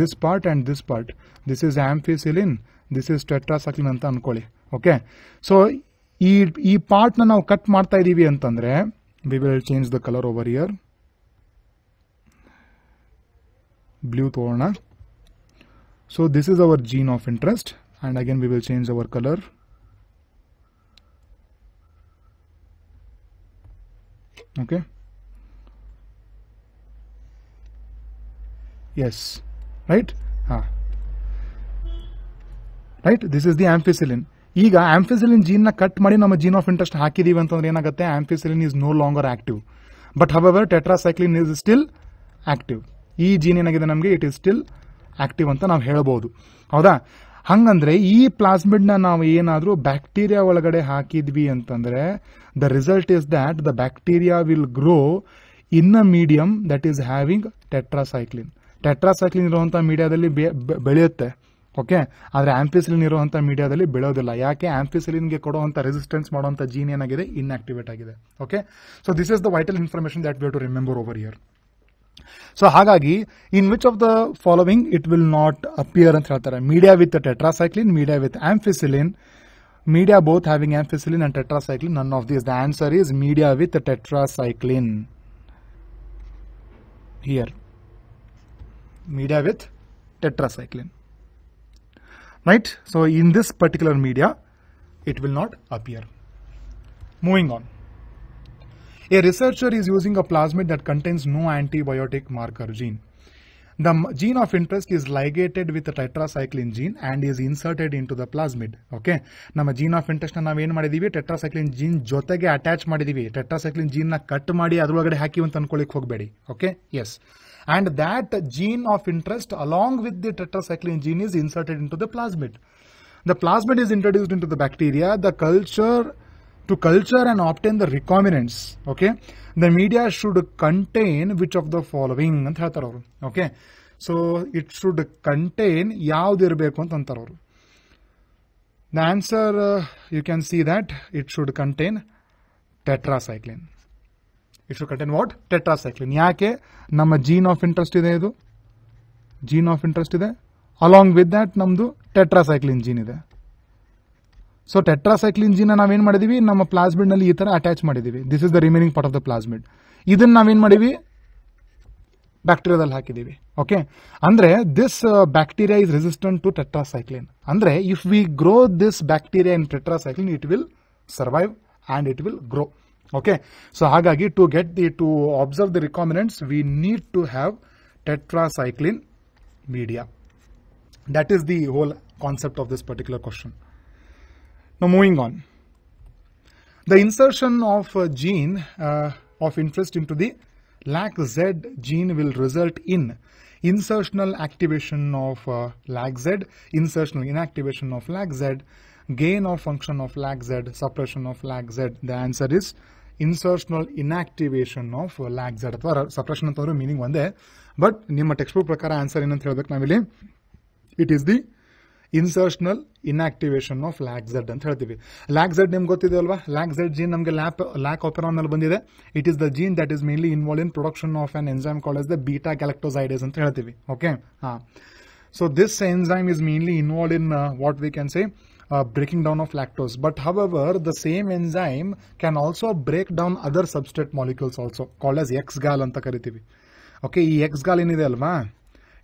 [SPEAKER 1] this part and this part this is ampicillin this is tetracycline ಅಂತ ಅನ್ಕೊಳ್ಳಿ ಓಕೆ ಸೊ ಈ ಈ ಪಾರ್ಟ್ನ ನಾವು ಕಟ್ ಮಾಡ್ತಾ ಇದ್ದೀವಿ ಅಂತಂದರೆ we will change the colour over here blue ತೋಣ So this is our gene of interest and again we will change our color. Okay. Yes. Right? Ah. Right? This is the ampicillin. Ega ampicillin gene cut mari nama gene of interest haki the ampicillin is no longer active. But however, tetracycline is still active. E gene it is still active ಅಂತ ನಾವು ಹೇಳಬಹುದು ಹೌದಾ ಹಂಗಂದ್ರೆ ಈ ಪ್ಲಾಸ್ಮಿಡ್ನ ನಾವು ಏನಾದರೂ bacteria ಒಳಗಡೆ ಹಾಕಿದ್ವಿ ಅಂತಂದ್ರೆ the result is that the bacteria will grow in a medium that is having tetracycline tetracycline ಇರುವಂತಹ ಮೀಡಿಯಾದಲ್ಲಿ ಬೆಳೆಯುತ್ತೆ ಓಕೆ ಆದರೆ ಆಂಫಿಸಿಲಿನ್ ಇರುವಂತಹ ಮೀಡಿಯಾದಲ್ಲಿ ಬೆಳೆಯೋದಿಲ್ಲ ಯಾಕೆ ಆಂಫಿಸಿಲಿನ್ಗೆ ಕೊಡುವಂಥ ರೆಸಿಸ್ಟೆನ್ಸ್ ಮಾಡುವಂಥ ಜೀನ್ ಏನಾಗಿದೆ ಇನ್ಆಕ್ಟಿವೇಟ್ ಆಗಿದೆ okay so this is the vital information that we to remember over here So ಹಾಗಾಗಿ in which of the following it will not appear ಅಂತ ಹೇಳ್ತಾರೆ media with tetracycline, media with ampicillin, media both having ampicillin and tetracycline, none of these. The answer is media with tetracycline. Here, media with tetracycline. Right? So in this particular media, it will not appear. Moving on. A researcher is using a plasmid that contains no antibiotic marker gene. The gene of interest is ligated with the tetracycline gene and is inserted into the plasmid. Okay ನಮ್ಮ gene of interest ನಾವು ಏನು ಮಾಡಿದೀವಿ tetracycline gene ಜೊತೆಗೆ attach ಮಾಡಿದೀವಿ tetracycline gene ನ cut ಮಾಡಿ ಅದ್ರೊಳಗಡೆ ಹಾಕಿ ಅಂತ ಅನ್ಕೊಳ್ಳಿಕ್ ಹೋಗಬೇಡಿ okay yes and that gene of interest along with the tetracycline gene is inserted into the plasmid the plasmid is introduced into the bacteria the culture to culture and obtain the recombinants okay the media should contain which of the following ಅಂತ ಹೇಳ್ತಾರೆ avru okay so it should contain ಯಾವ್ದು ಇರಬೇಕು ಅಂತ antaru avru the answer uh, you can see that it should contain tetracycline it should contain what tetracycline yake namma gene of interest ide idu gene of interest ide along with that namdu tetracycline gene ide so tetracycline ಜೀನ ನಾವೇನ್ ಮಾಡಿದೀವಿ ನಮ್ಮ plasmid ನಲ್ಲಿ ಈ ತರ attach ಮಾಡಿದೀವಿ this is the remaining part of the plasmid ಇದನ್ನ ನಾವೇನ್ ಮಾಡಿವಿ ಬ್ಯಾಕ್ಟೀರಿಯಾದಲ್ಲಿ ಹಾಕಿದೀವಿ ಓಕೆ ಅಂದ್ರೆ this bacteria is resistant to tetracycline ಅಂದ್ರೆ if we grow this bacteria in tetracycline it will survive and it will grow okay so ಹಾಗಾಗಿ to get the to observe the recombinants we need to have tetracycline media that is the whole concept of this particular question Now moving on. The insertion of a gene uh, of interest into the LAC-Z gene will result in insertional activation of uh, LAC-Z, insertional inactivation of LAC-Z, gain of function of LAC-Z, suppression of LAC-Z. The answer is insertional inactivation of lac uh, Z ಅಥವಾ suppression ಅಂತಂದ್ರೆ meaning ಒಂದೇ but ನಿಮ್ಮ textbook ಪ್ರಕಾರ answer ಏನಂತ ಹೇಳ್ಬೇಕು insertional inactivation of lac Z ಅಂತ ಹೇಳ್ತೀವಿ lac Z ನಿಮ್ಗೆ ಗೊತ್ತಿದೆ ಅಲ್ವಾ ಲ್ಯಾಕ್ ಝಡ್ ಜೀನ್ ನಮಗೆ ಲ್ಯಾಪ್ ಲ್ಯಾಕ್ ಆಪರಾನ್ ಅಲ್ಲಿ ಬಂದಿದೆ it is the gene that is mainly involve in production of an enzyme call is the beta galactosidase ಅಂತ ಹೇಳ್ತೀವಿ ಓಕೆ ಹಾ so this enzyme is mainly involve in what we can say down down lactose lactose however the same enzyme can also break down other substrate molecules also call as X gal ಅಂತ ಕರಿತೀವಿ okay ಈ X gal ಏನಿದೆ ಅಲ್ವಾ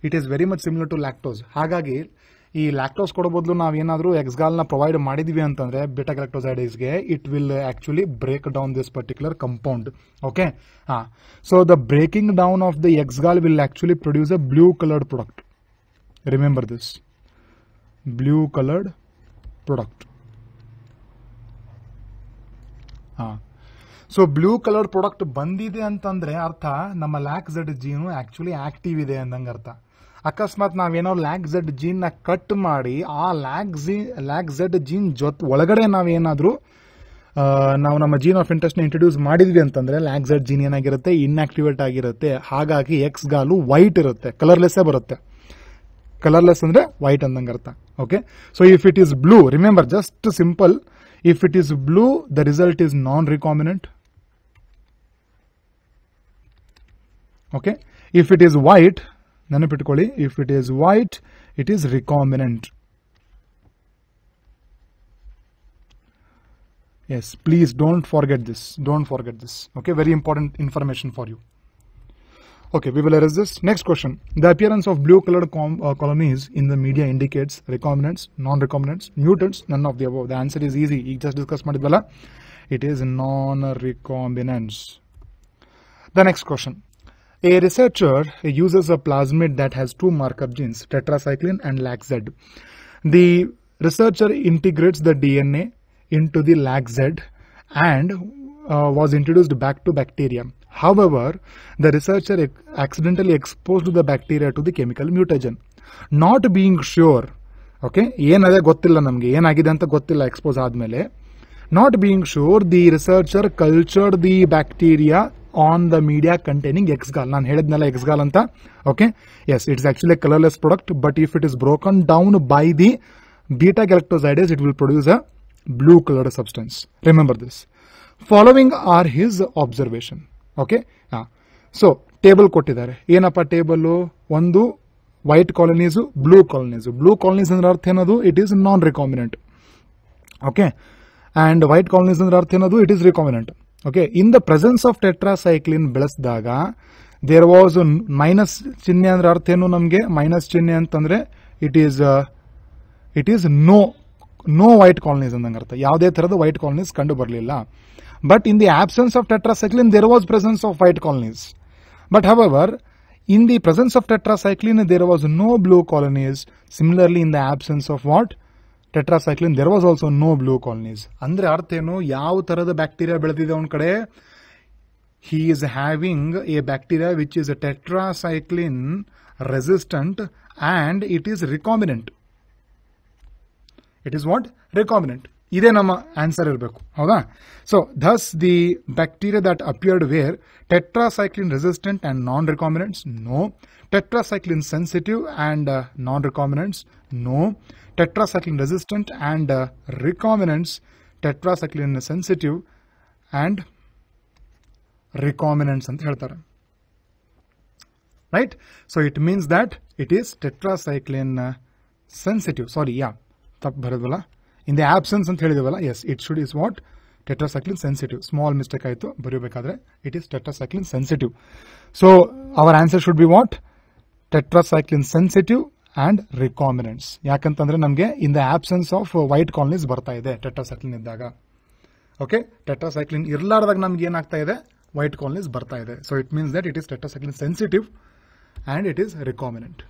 [SPEAKER 1] it is very much similar to lactose ಹಾಗಾಗಿ ಈ lactose ಕೊಡೋ ಬದಲು ನಾವೇನಾದರೂ ಎಕ್ಸ್ಗಾಲ್ನ ಪ್ರೊವೈಡ್ ಮಾಡಿದ್ವಿ ಅಂತಂದರೆ ಬಿಟಾ ಎಲೆಕ್ಟ್ರೋಸೈಡೈಸ್ಗೆ it will actually break down this particular compound okay ಹಾಂ so the breaking down of the X gal will actually produce a blue coloured product remember this blue coloured product ಹಾಂ so blue coloured product ಬಂದಿದೆ ಅಂತಂದರೆ ಅರ್ಥ ನಮ್ಮ lac Z gene actually active ಇದೆ ಅಂದಂಗೆ ಅರ್ಥ ಅಕಸ್ಮತ್ ನಾವು ಏನೋ ಲ್ಯಾಗ್ ಝೆಡ್ ಜೀನ್ ನಾ ಕಟ್ ಮಾಡಿ ಆ ಲ್ಯಾಗ್ ಝೆಡ್ ಜೀನ್ ಜೊತೆ ಹೊರಗಡೆ ನಾವು ಏನಾದ್ರೂ ನಾವು ನಮ್ಮ ಜೀನ್ ಆಫ್ ಇಂಟರೆಸ್ಟ್ ಇಂಟ್ರೋ듀ಸ್ ಮಾಡಿದ್ವಿ ಅಂತಂದ್ರೆ ಲ್ಯಾಗ್ ಝೆಡ್ ಜೀನ್ ಏನಾಗಿರುತ್ತೆ ಇನ್ಆಕ್ಟಿವೇಟ್ ಆಗಿರುತ್ತೆ ಹಾಗಾಗಿ ಎಕ್ಸ್ ಗಾಲು ವೈಟ್ ಇರುತ್ತೆ ಕಲರ್ಲೆಸ್ ಏ ಬರುತ್ತೆ ಕಲರ್ಲೆಸ್ ಅಂದ್ರೆ ವೈಟ್ ಅಂದಂಗ ಅರ್ಥ okay so if it is blue remember just simple if it is blue the result is non recombinant okay if it is white ನೆನಪಿಟ್ಕೊಳ್ಳಿ If it is white, it is recombinant. Yes, please don't forget this. Don't forget this. Okay, very important information for you. Okay, we will erase this. Next question. The appearance of blue-colored uh, colonies in the media indicates recombinants, non-recombinants, mutants, none of the above. The answer is easy. We just discussed It is non-recombinants. The next question. A researcher uses a plasmid that has two markup genes, tetracycline and LACZ. The researcher integrates the DNA into the LACZ and uh, was introduced back to bacteria. However, the researcher accidentally exposed the bacteria to the chemical mutagen. Not being sure, okay, ಏನದೇ ಗೊತ್ತಿಲ್ಲ ನಮಗೆ ಏನಾಗಿದೆ ಅಂತ ಗೊತ್ತಿಲ್ಲ expose ಆದಮೇಲೆ on the media containing X gal ನಾನು ಹೇಳಿದ್ನಲ್ಲ X gal ಅಂತ okay yes it's actually colourless product but if it is broken down by the beta galactosidase it will produce a blue coloured substance remember this following are his observation okay ಹಾಂ so table ಕೊಟ್ಟಿದ್ದಾರೆ ಏನಪ್ಪ table ಒಂದು white colonies blue colonies blue colonies ಅಂದ್ರೆ ಅರ್ಥ ಏನದು it is non recombinant okay and white colonies ಅಂದ್ರೆ ಅರ್ಥ ಏನದು it is recombinant okay in the presence of tetracycline daga, there was a minus chinne namge minus chinne antandre it is uh, it is no no white colonies andang artha yavade tarada white colonies kandu barlilla but in the absence of tetracycline there was presence of white colonies but however in the presence of tetracycline there was no blue colonies similarly in the absence of what tetracycline there was also no blue colonies ಅಂದರೆ ಅರ್ಥ ಏನು ಯಾವ ಥರದ bacteria ಬೆಳೆದಿದೆ ಅವನ ಕಡೆ he is having a bacteria which is tetracycline resistant and it is recombinant it is what recombinant ಇದೇ ನಮ್ಮ ಆನ್ಸರ್ ಇರಬೇಕು ಹೌದಾ so thus the bacteria that appeared were tetracycline resistant and non recombinants no tetracycline sensitive and non recombinants no tetracycline resistant and uh, recombinants tetracycline sensitive and recombinants right so it means that it is tetracycline uh, sensitive sorry yeah in the absence yes it should is what tetracycline sensitive small mistake it is tetracycline sensitive so our answer should be what tetracycline sensitive and recombinants ಯಾಕಂತಂದ್ರೆ ನಮಗೆ in the absence of white colonies ಬರ್ತಾ ಇದೆ tetracycline ಇದ್ದಾಗ okay cyclin ಇರಲಾರ್ದಾಗ ನಮ್ಗೆ ಏನಾಗ್ತಾ ಇದೆ white colonies ಬರ್ತಾ ಇದೆ so it means that it is tetracycline sensitive and it is recombinant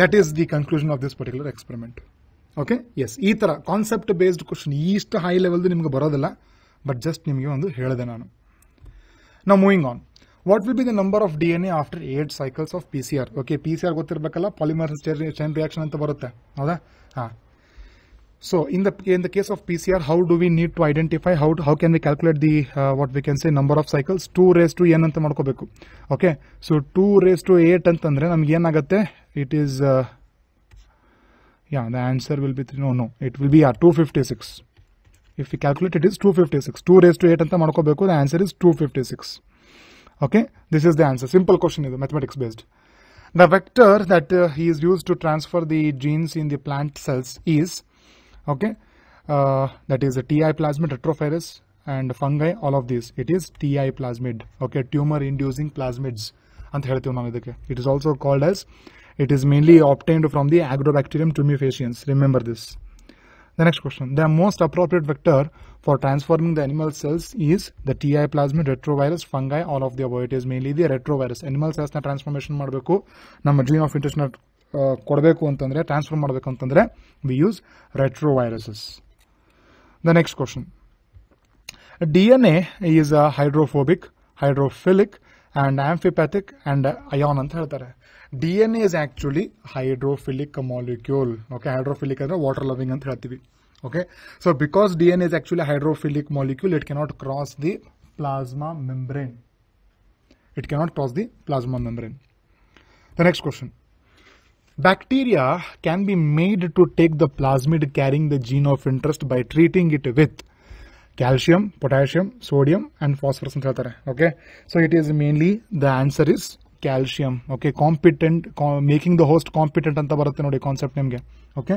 [SPEAKER 1] that is the conclusion of this particular experiment okay yes ಈ ಥರ ಕಾನ್ಸೆಪ್ಟ್ ಬೇಸ್ಡ್ ಕ್ವಶನ್ ಇಷ್ಟು ಹೈ ಲೆವೆಲ್ದು ನಿಮ್ಗೆ ಬರೋದಿಲ್ಲ ಬಟ್ ಜಸ್ಟ್ ನಿಮಗೆ ಒಂದು ಹೇಳಿದೆ ನಾನು ನಾವು moving on what will be the number of D N A after eight cycles of P C R okay P C R ಗೊತ್ತಿರಬೇಕಲ್ಲ ಪಾಲಿಮರ್ ಚೈನ್ ರಿಯಾಕ್ಷನ್ ಅಂತ ಬರುತ್ತೆ ಹೌದಾ ಹಾಂ so in the in the case of P C R how do we need to identify how how can we calculate the what we can say number of cycles two raise to N ಅಂತ ಮಾಡ್ಕೋಬೇಕು okay so two raise to eight ಅಂತಂದರೆ ನಮ್ಗೆ ಏನಾಗುತ್ತೆ it is ಯಾ the answer will be three no no it will be or two fifty six if you calculate it is two fifty six two raise to eight ಅಂತ ಮಾಡ್ಕೋಬೇಕು the answer is two fifty six Okay, this is the answer. Simple question is mathematics based. The vector that uh, is used to transfer the genes in the plant cells is, okay, uh, that is a TI plasmid, retrovirus, and fungi, all of these. It is TI plasmid, okay, tumor inducing plasmids. It is also called as, it is mainly obtained from the Agrobacterium tumefaciens. Remember this. The next question. The most appropriate vector for transforming the animal cells is the TI plasmid retrovirus fungi all of the above it is mainly the retrovirus animal cells ನ transformation ಮಾಡಬೇಕು ನಮ್ಮ gene of interest ನ ಕೊಡಬೇಕು ಅಂತಂದ್ರೆ transfer ಮಾಡಬೇಕು ಅಂತಂದ್ರೆ we use retroviruses the next question D N A is hydrophobic hydrophilic and amphipathic and ion ಅಂತ ಹೇಳ್ತಾರೆ D N A is actually hydrophilic molecule okay hydrophilic ಅಂದರೆ ವಾಟರ್ ಲವಿಂಗ್ ಅಂತ ಹೇಳ್ತೀವಿ okay so because dna is actually a hydrophilic molecule it cannot cross the plasma membrane it cannot cross the plasma membrane the next question bacteria can be made to take the plasmid carrying the gene of interest by treating it with calcium potassium sodium and phosphorus okay so it is mainly the answer is calcium. Calcium okay competent making the host competent ಅಂತ ಬರುತ್ತೆ ನೋಡಿ concept ನಿಮಗೆ Okay.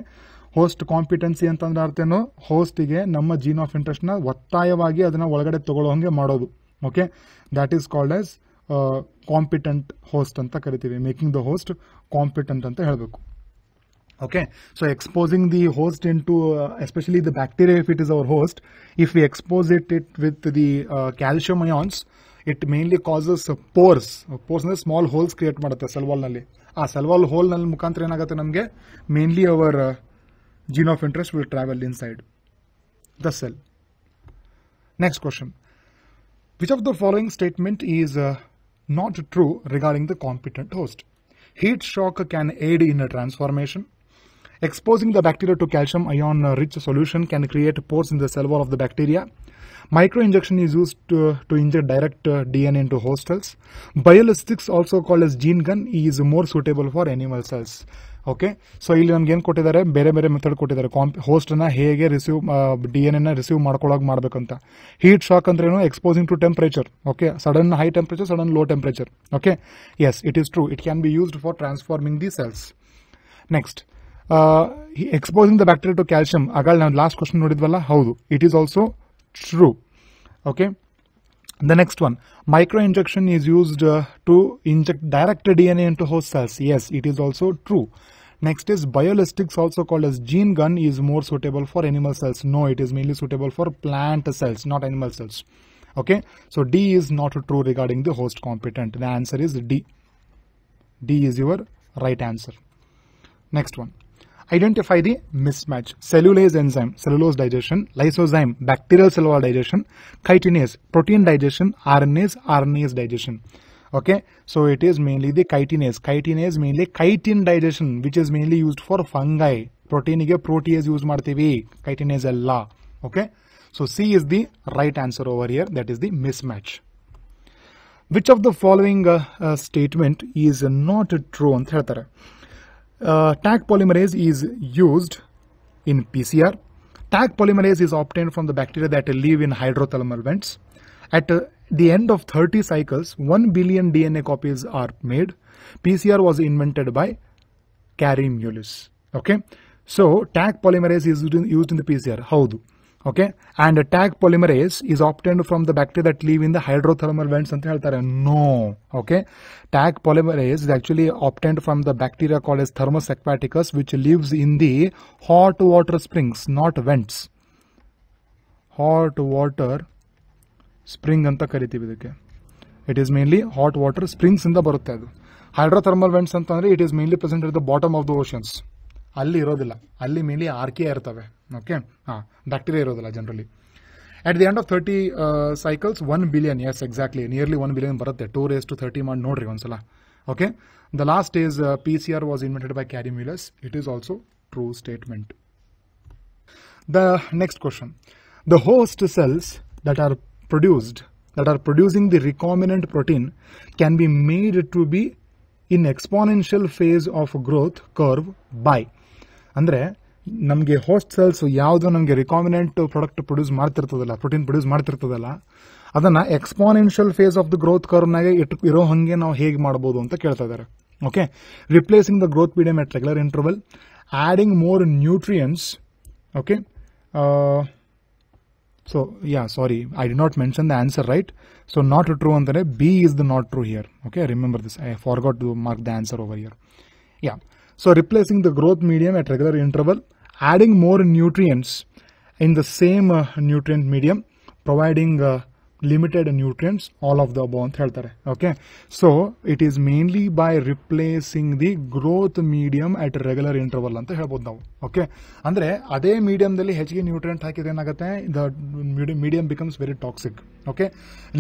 [SPEAKER 1] Host competency ಅಂತಂದ್ರೆ ಅರ್ಥೇನು ಹೋಸ್ಟಿಗೆ ನಮ್ಮ gene of interest ನ ಒತ್ತಾಯವಾಗಿ ಅದನ್ನ ಒಳಗಡೆ ತಗೊಳ್ಳೋ ಹಂಗೆ ಮಾಡೋದು okay that is called as competent host ಅಂತ ಕರಿತೀವಿ ಮೇಕಿಂಗ್ ದ ಹೋಸ್ಟ್ ಕಾಂಪಿಟೆಂಟ್ ಅಂತ ಹೇಳಬೇಕು okay so exposing the host into especially the bacteria if it is our host if we expose it it with the calcium ions it mainly causes pores pores ಅಂದ್ರೆ small holes create ಮಾಡುತ್ತೆ ಸೆಲ್ವಾಲ್ನಲ್ಲಿ ಆ cell wall ಹೋಲ್ನಲ್ಲಿ ಮುಖಾಂತರ ಏನಾಗುತ್ತೆ ನಮಗೆ mainly our gene of interest will travel inside the cell. Next question. Which of the following statement is uh, not true regarding the competent host? Heat shock can aid in a transformation. Exposing the bacteria to calcium ion rich solution can create pores in the cell wall of the bacteria. Microinjection is used to, to inject direct uh, DNA into host cells. Biolistics, also called as gene gun, is more suitable for animal cells. Okay so ಇಲ್ಲಿ ನಮ್ಗೆ ಏನು ಕೊಟ್ಟಿದ್ದಾರೆ ಬೇರೆ ಬೇರೆ method ಕೊಟ್ಟಿದ್ದಾರೆ ಕಾಂಪ್ ಹೋಸ್ಟನ್ನು ಹೇಗೆ receive D N N receive ಮಾಡ್ಕೊಳ್ಳೋಕೆ ಮಾಡಬೇಕಂತ ಹೀಟ್ ಶಾಕ್ ಅಂದ್ರೆ ಏನು exposing to temperature okay sudden high temperature sudden low temperature okay yes it is true it can be used for transforming the cells next exposing the bacteria to calcium ಆಗ ನಾವು last question ನೋಡಿದ್ವಲ್ಲ ಹೌದು it is also true okay The next one, microinjection is used uh, to inject direct DNA into host cells. Yes, it is also true. Next is biolistics also called as gene gun is more suitable for animal cells. No, it is mainly suitable for plant cells, not animal cells. Okay, so D is not true regarding the host competent. The answer is D. D is your right answer. Next one identify the mismatch. Cellulase enzyme, cellulose digestion, lysozyme, bacterial cellulose digestion, chitinase, protein digestion, RNase, RNase digestion. Okay, so it is mainly the chitinase. Chitinase mainly chitin digestion, which is mainly used for fungi. protein is chitinase ಎಲ್ಲ okay so C is the chitinase. Allah. Okay, so C is the right answer over here. That is the mismatch. Which of the following following statement true ಅಂತ ಹೇಳ್ತಾರೆ uh, tag polymerase is used in PCR. Tag polymerase is obtained from the bacteria that live in hydrothermal vents. At uh, the end of 30 cycles, 1 billion DNA copies are made. PCR was invented by Carrie Mullis. Okay, so tag polymerase is used in, used in the PCR. How do? Okay and Taq polymerase is obtained from the bacteria that live in the hydrothermal vents ಅಂತ ಹೇಳ್ತಾರೆ no okay Taq polymerase is actually obtained from the bacteria called Thermus aquaticus which lives in the hot water springs not vents hot water spring ಅಂತ ಕರಿತೀವಿ ಇದಕ್ಕೆ it is mainly hot water springs ಇಂದ ಬರುತ್ತೆ ಅದು hydrothermal vents ಅಂತಂದರೆ it is mainly present at the bottom of the oceans ಅಲ್ಲಿ ಇರೋದಿಲ್ಲ ಅಲ್ಲಿ ಮೇನ್ಲಿ ಆರ್ಕಿಯಾ ಇರ್ತವೆ ಓಕೆ ಹಾಂ ಬ್ಯಾಕ್ಟೀರಿಯಾ ಇರೋದಿಲ್ಲ generally at the end of thirty cycles one billion yes exactly nearly one billion ಬರುತ್ತೆ ಟೂ ರೇಸ್ ಟು ತರ್ಟಿ ಮಾಡಿ ನೋಡ್ರಿ ಒಂದ್ಸಲ okay the last is P C R was invented by Kary Mullis it is also true statement the next question the host cells that are produced that are producing the recombinant protein can be made to be in exponential phase of growth curve by ಅಂದರೆ ನಮಗೆ host cells ಯಾವುದು ನಮಗೆ recombinant product produce ಮಾಡ್ತಿರ್ತದಲ್ಲ protein produce ಮಾಡ್ತಿರ್ತದಲ್ಲ ಅದನ್ನು exponential phase of the growth ಕರ್ನಾಗೆ ಇಟ್ ಇರೋ ಹಾಗೆ ನಾವು ಹೇಗೆ ಮಾಡ್ಬೋದು ಅಂತ ಕೇಳ್ತಾ ಇದ್ದಾರೆ okay replacing the growth medium at regular interval adding more nutrients okay so yeah sorry I did not mention the answer right so not true ಅಂತಾರೆ B is the not true here okay remember this I forgot to mark the answer over here yeah So replacing the growth medium at regular interval, adding more nutrients in the same uh, nutrient medium, providing uh, limited nutrients, all of the above ಅಂತ okay. So it is mainly by replacing the growth medium at regular interval ಅಂತ ಹೇಳ್ಬೋದು ನಾವು okay ಅಂದರೆ ಅದೇ ಮೀಡಿಯಮ್ದಲ್ಲಿ ಹೆಚ್ಚಿಗೆ nutrient ಹಾಕಿದ್ರೆ ಏನಾಗುತ್ತೆ the medium becomes very toxic okay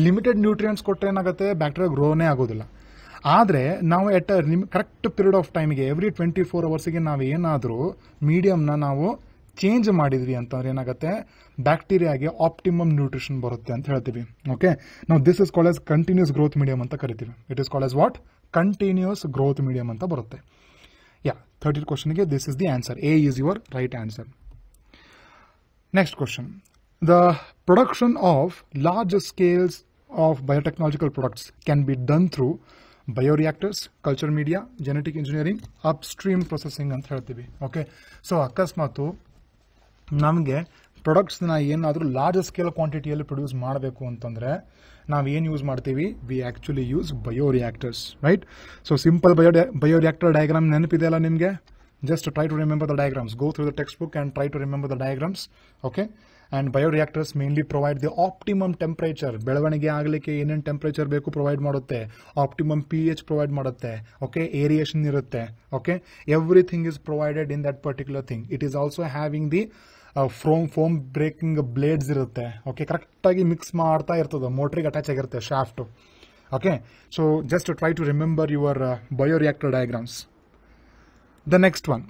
[SPEAKER 1] limited nutrients ಕೊಟ್ಟರೆ ಆದರೆ ನಾವು ಎಟ್ ನಿಮ್ ಕರೆಕ್ಟ್ ಪೀರಿಯಡ್ ಆಫ್ ಗೆ ಎವ್ರಿ ಟ್ವೆಂಟಿ ಫೋರ್ ಗೆ ನಾವು ಏನಾದರೂ ಮೀಡಿಯಮ್ನ ನಾವು ಚೇಂಜ್ ಮಾಡಿದ್ವಿ ಅಂತಂದ್ರೆ ಏನಾಗುತ್ತೆ ಬ್ಯಾಕ್ಟೀರಿಯಾಗೆ ಆಪ್ಟಿಮಮ್ ನ್ಯೂಟ್ರಿಷನ್ ಬರುತ್ತೆ ಅಂತ ಹೇಳ್ತೀವಿ ಓಕೆ ನಾವು this is called continuous growth medium ಅಂತ ಕರಿತೀವಿ it is called what continuous growth medium ಅಂತ ಬರುತ್ತೆ ಯಾ ಥರ್ಟಿ ಕ್ವಶನ್ಗೆ this is the answer A is your right answer next question the production of large scales of biotechnological products can be done through bioreactors culture media genetic engineering upstream processing ಅಂತ ಹೇಳ್ತೀವಿ okay so ಅಕಸ್ಮಾತು ನಮಗೆ ಪ್ರೊಡಕ್ಟ್ಸ್ನ ಏನಾದರೂ large scale ಕ್ವಾಂಟಿಟಿಯಲ್ಲಿ produce ಮಾಡಬೇಕು ಅಂತಂದರೆ ನಾವು ಏನು use ಮಾಡ್ತೀವಿ we actually use bioreactors right so simple bio bioreactor diagram ನೆನಪಿದೆ ಅಲ್ಲ ನಿಮಗೆ just to remember the the go go the textbook and try to remember the diagrams okay and bioreactors mainly provide the optimum temperature ಬೆಳವಣಿಗೆ ಆಗಲಿಕ್ಕೆ ಏನೇನು temperature ಬೇಕು provide ಮಾಡುತ್ತೆ optimum P H provide ಮಾಡುತ್ತೆ okay aeration ಇರುತ್ತೆ okay everything is provided in that particular thing it is also having the foam foam breaking blades ಇರುತ್ತೆ okay ಕರೆಕ್ಟಾಗಿ mix ಮಾಡ್ತಾ ಇರ್ತದೆ ಮೋಟ್ರಿಗೆ ಅಟ್ಯಾಚ್ ಆಗಿರುತ್ತೆ shaft okay so just try to remember your bioreactor diagrams the next one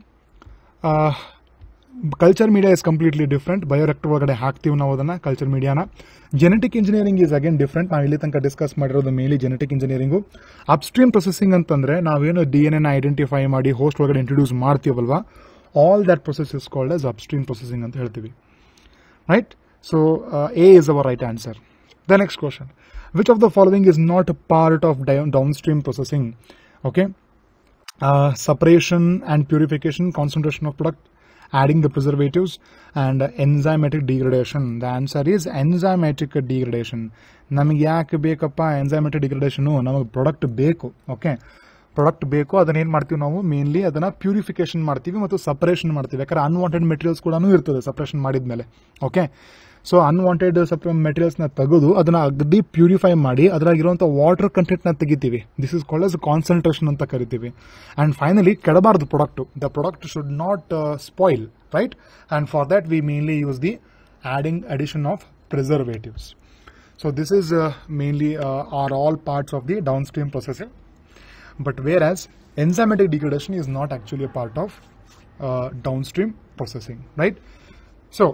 [SPEAKER 1] culture media is completely different bioreactor ಒಳಗಡೆ ಹಾಕ್ತೀವಿ ನಾವು ಅದನ್ನು ಕಲ್ಚರ್ ಮೀಡಿಯಾನ genetic engineering is again different ನಾವು ಇಲ್ಲಿ ತನಕ ಡಿಸ್ಕಸ್ ಮಾಡಿರೋದು ಮೇಲಿ ಜೆನೆಟಿಕ್ ಇಂಜಿನಿಯರಿಂಗು ಅಪ್ಸ್ಟ್ರೀಮ್ ಪ್ರೊಸೆಸಿಂಗ್ ಅಂತಂದರೆ ನಾವೇನು ಡಿ ಎನ್ ಎನ ಐಡೆಂಟಿಫೈ ಮಾಡಿ ಹೋಸ್ಟ್ ಒಳಗಡೆ ಇಂಟ್ರೊಡ್ಯೂಸ್ ಮಾಡ್ತೀವಲ್ವಾ all that process is called as upstream processing ಅಂತ ಹೇಳ್ತೀವಿ right so A is our right answer the next question which of the following is not a part of the downstream processing okay separation and purification concentration of product adding the preservatives and enzymatic degradation. The answer is enzymatic degradation. ನಮಗೆ ಯಾಕೆ ಬೇಕಪ್ಪ ಎಂಜೈಮೆಟಿಕ್ ಡಿಗ್ರಡೇಷನು ನಮಗೆ product ಬೇಕು okay product ಬೇಕು ಅದನ್ನೇನು ಮಾಡ್ತೀವಿ ನಾವು mainly ಅದನ್ನು ಪ್ಯೂರಿಫಿಕೇಶನ್ ಮಾಡ್ತೀವಿ ಮತ್ತು ಸಪ್ರೇಷನ್ ಮಾಡ್ತೀವಿ ಯಾಕಂದ್ರೆ ಅನ್ವಾಂಟೆಡ್ ಮೆಟೀರಿಯಲ್ಸ್ ಕೂಡ ಇರ್ತದೆ ಸಪ್ರೇಷನ್ ಮಾಡಿದ ಮೇಲೆ ಓಕೆ ಸೊ ಅನ್ವಾಂಟೆಡ್ ಸ್ವಲ್ಪ ಮೆಟೀರಿಯಲ್ಸ್ನ ತೆಗೆದು ಅದನ್ನ ಅಗದಿ ಪ್ಯೂರಿಫೈ ಮಾಡಿ ಅದರಾಗಿರುವಂಥ ವಾಟರ್ ಕಂಟೆಂಟ್ನ ತೆಗಿತೀವಿ this is called as concentration ಅಂತ ಕರಿತೀವಿ ಆ್ಯಂಡ್ ಫೈನಲಿ ಕೆಡಬಾರ್ದು product the product should not spoil right and for that we mainly use the adding addition of preservatives so this is mainly are all parts of the downstream processing but whereas enzymatic degradation is not actually a part of uh, downstream processing right so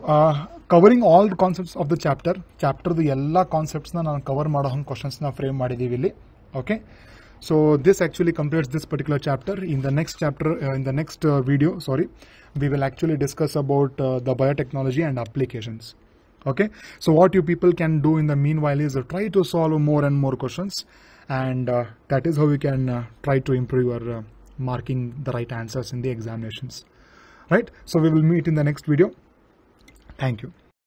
[SPEAKER 1] covering all concepts of the chapter ಚಾಪ್ಟರ್ದು ಎಲ್ಲ ಕಾನ್ಸೆಪ್ಟ್ಸ್ನ ನಾನು cover ಮಾಡೋ ಹಂಗೆ ಕ್ವಶನ್ಸ್ನ frame ಮಾಡಿದ್ದೀವಿ ಇಲ್ಲಿ okay so this actually completes this particular chapter in the next chapter in the next video, sorry we will actually discuss about the biotechnology and applications okay so what you people can do in the meanwhile is uh, try to solve more and more questions and uh, that is how we can uh, try to improve our marking the right answers in the examinations right so we will meet in the next video Thank you.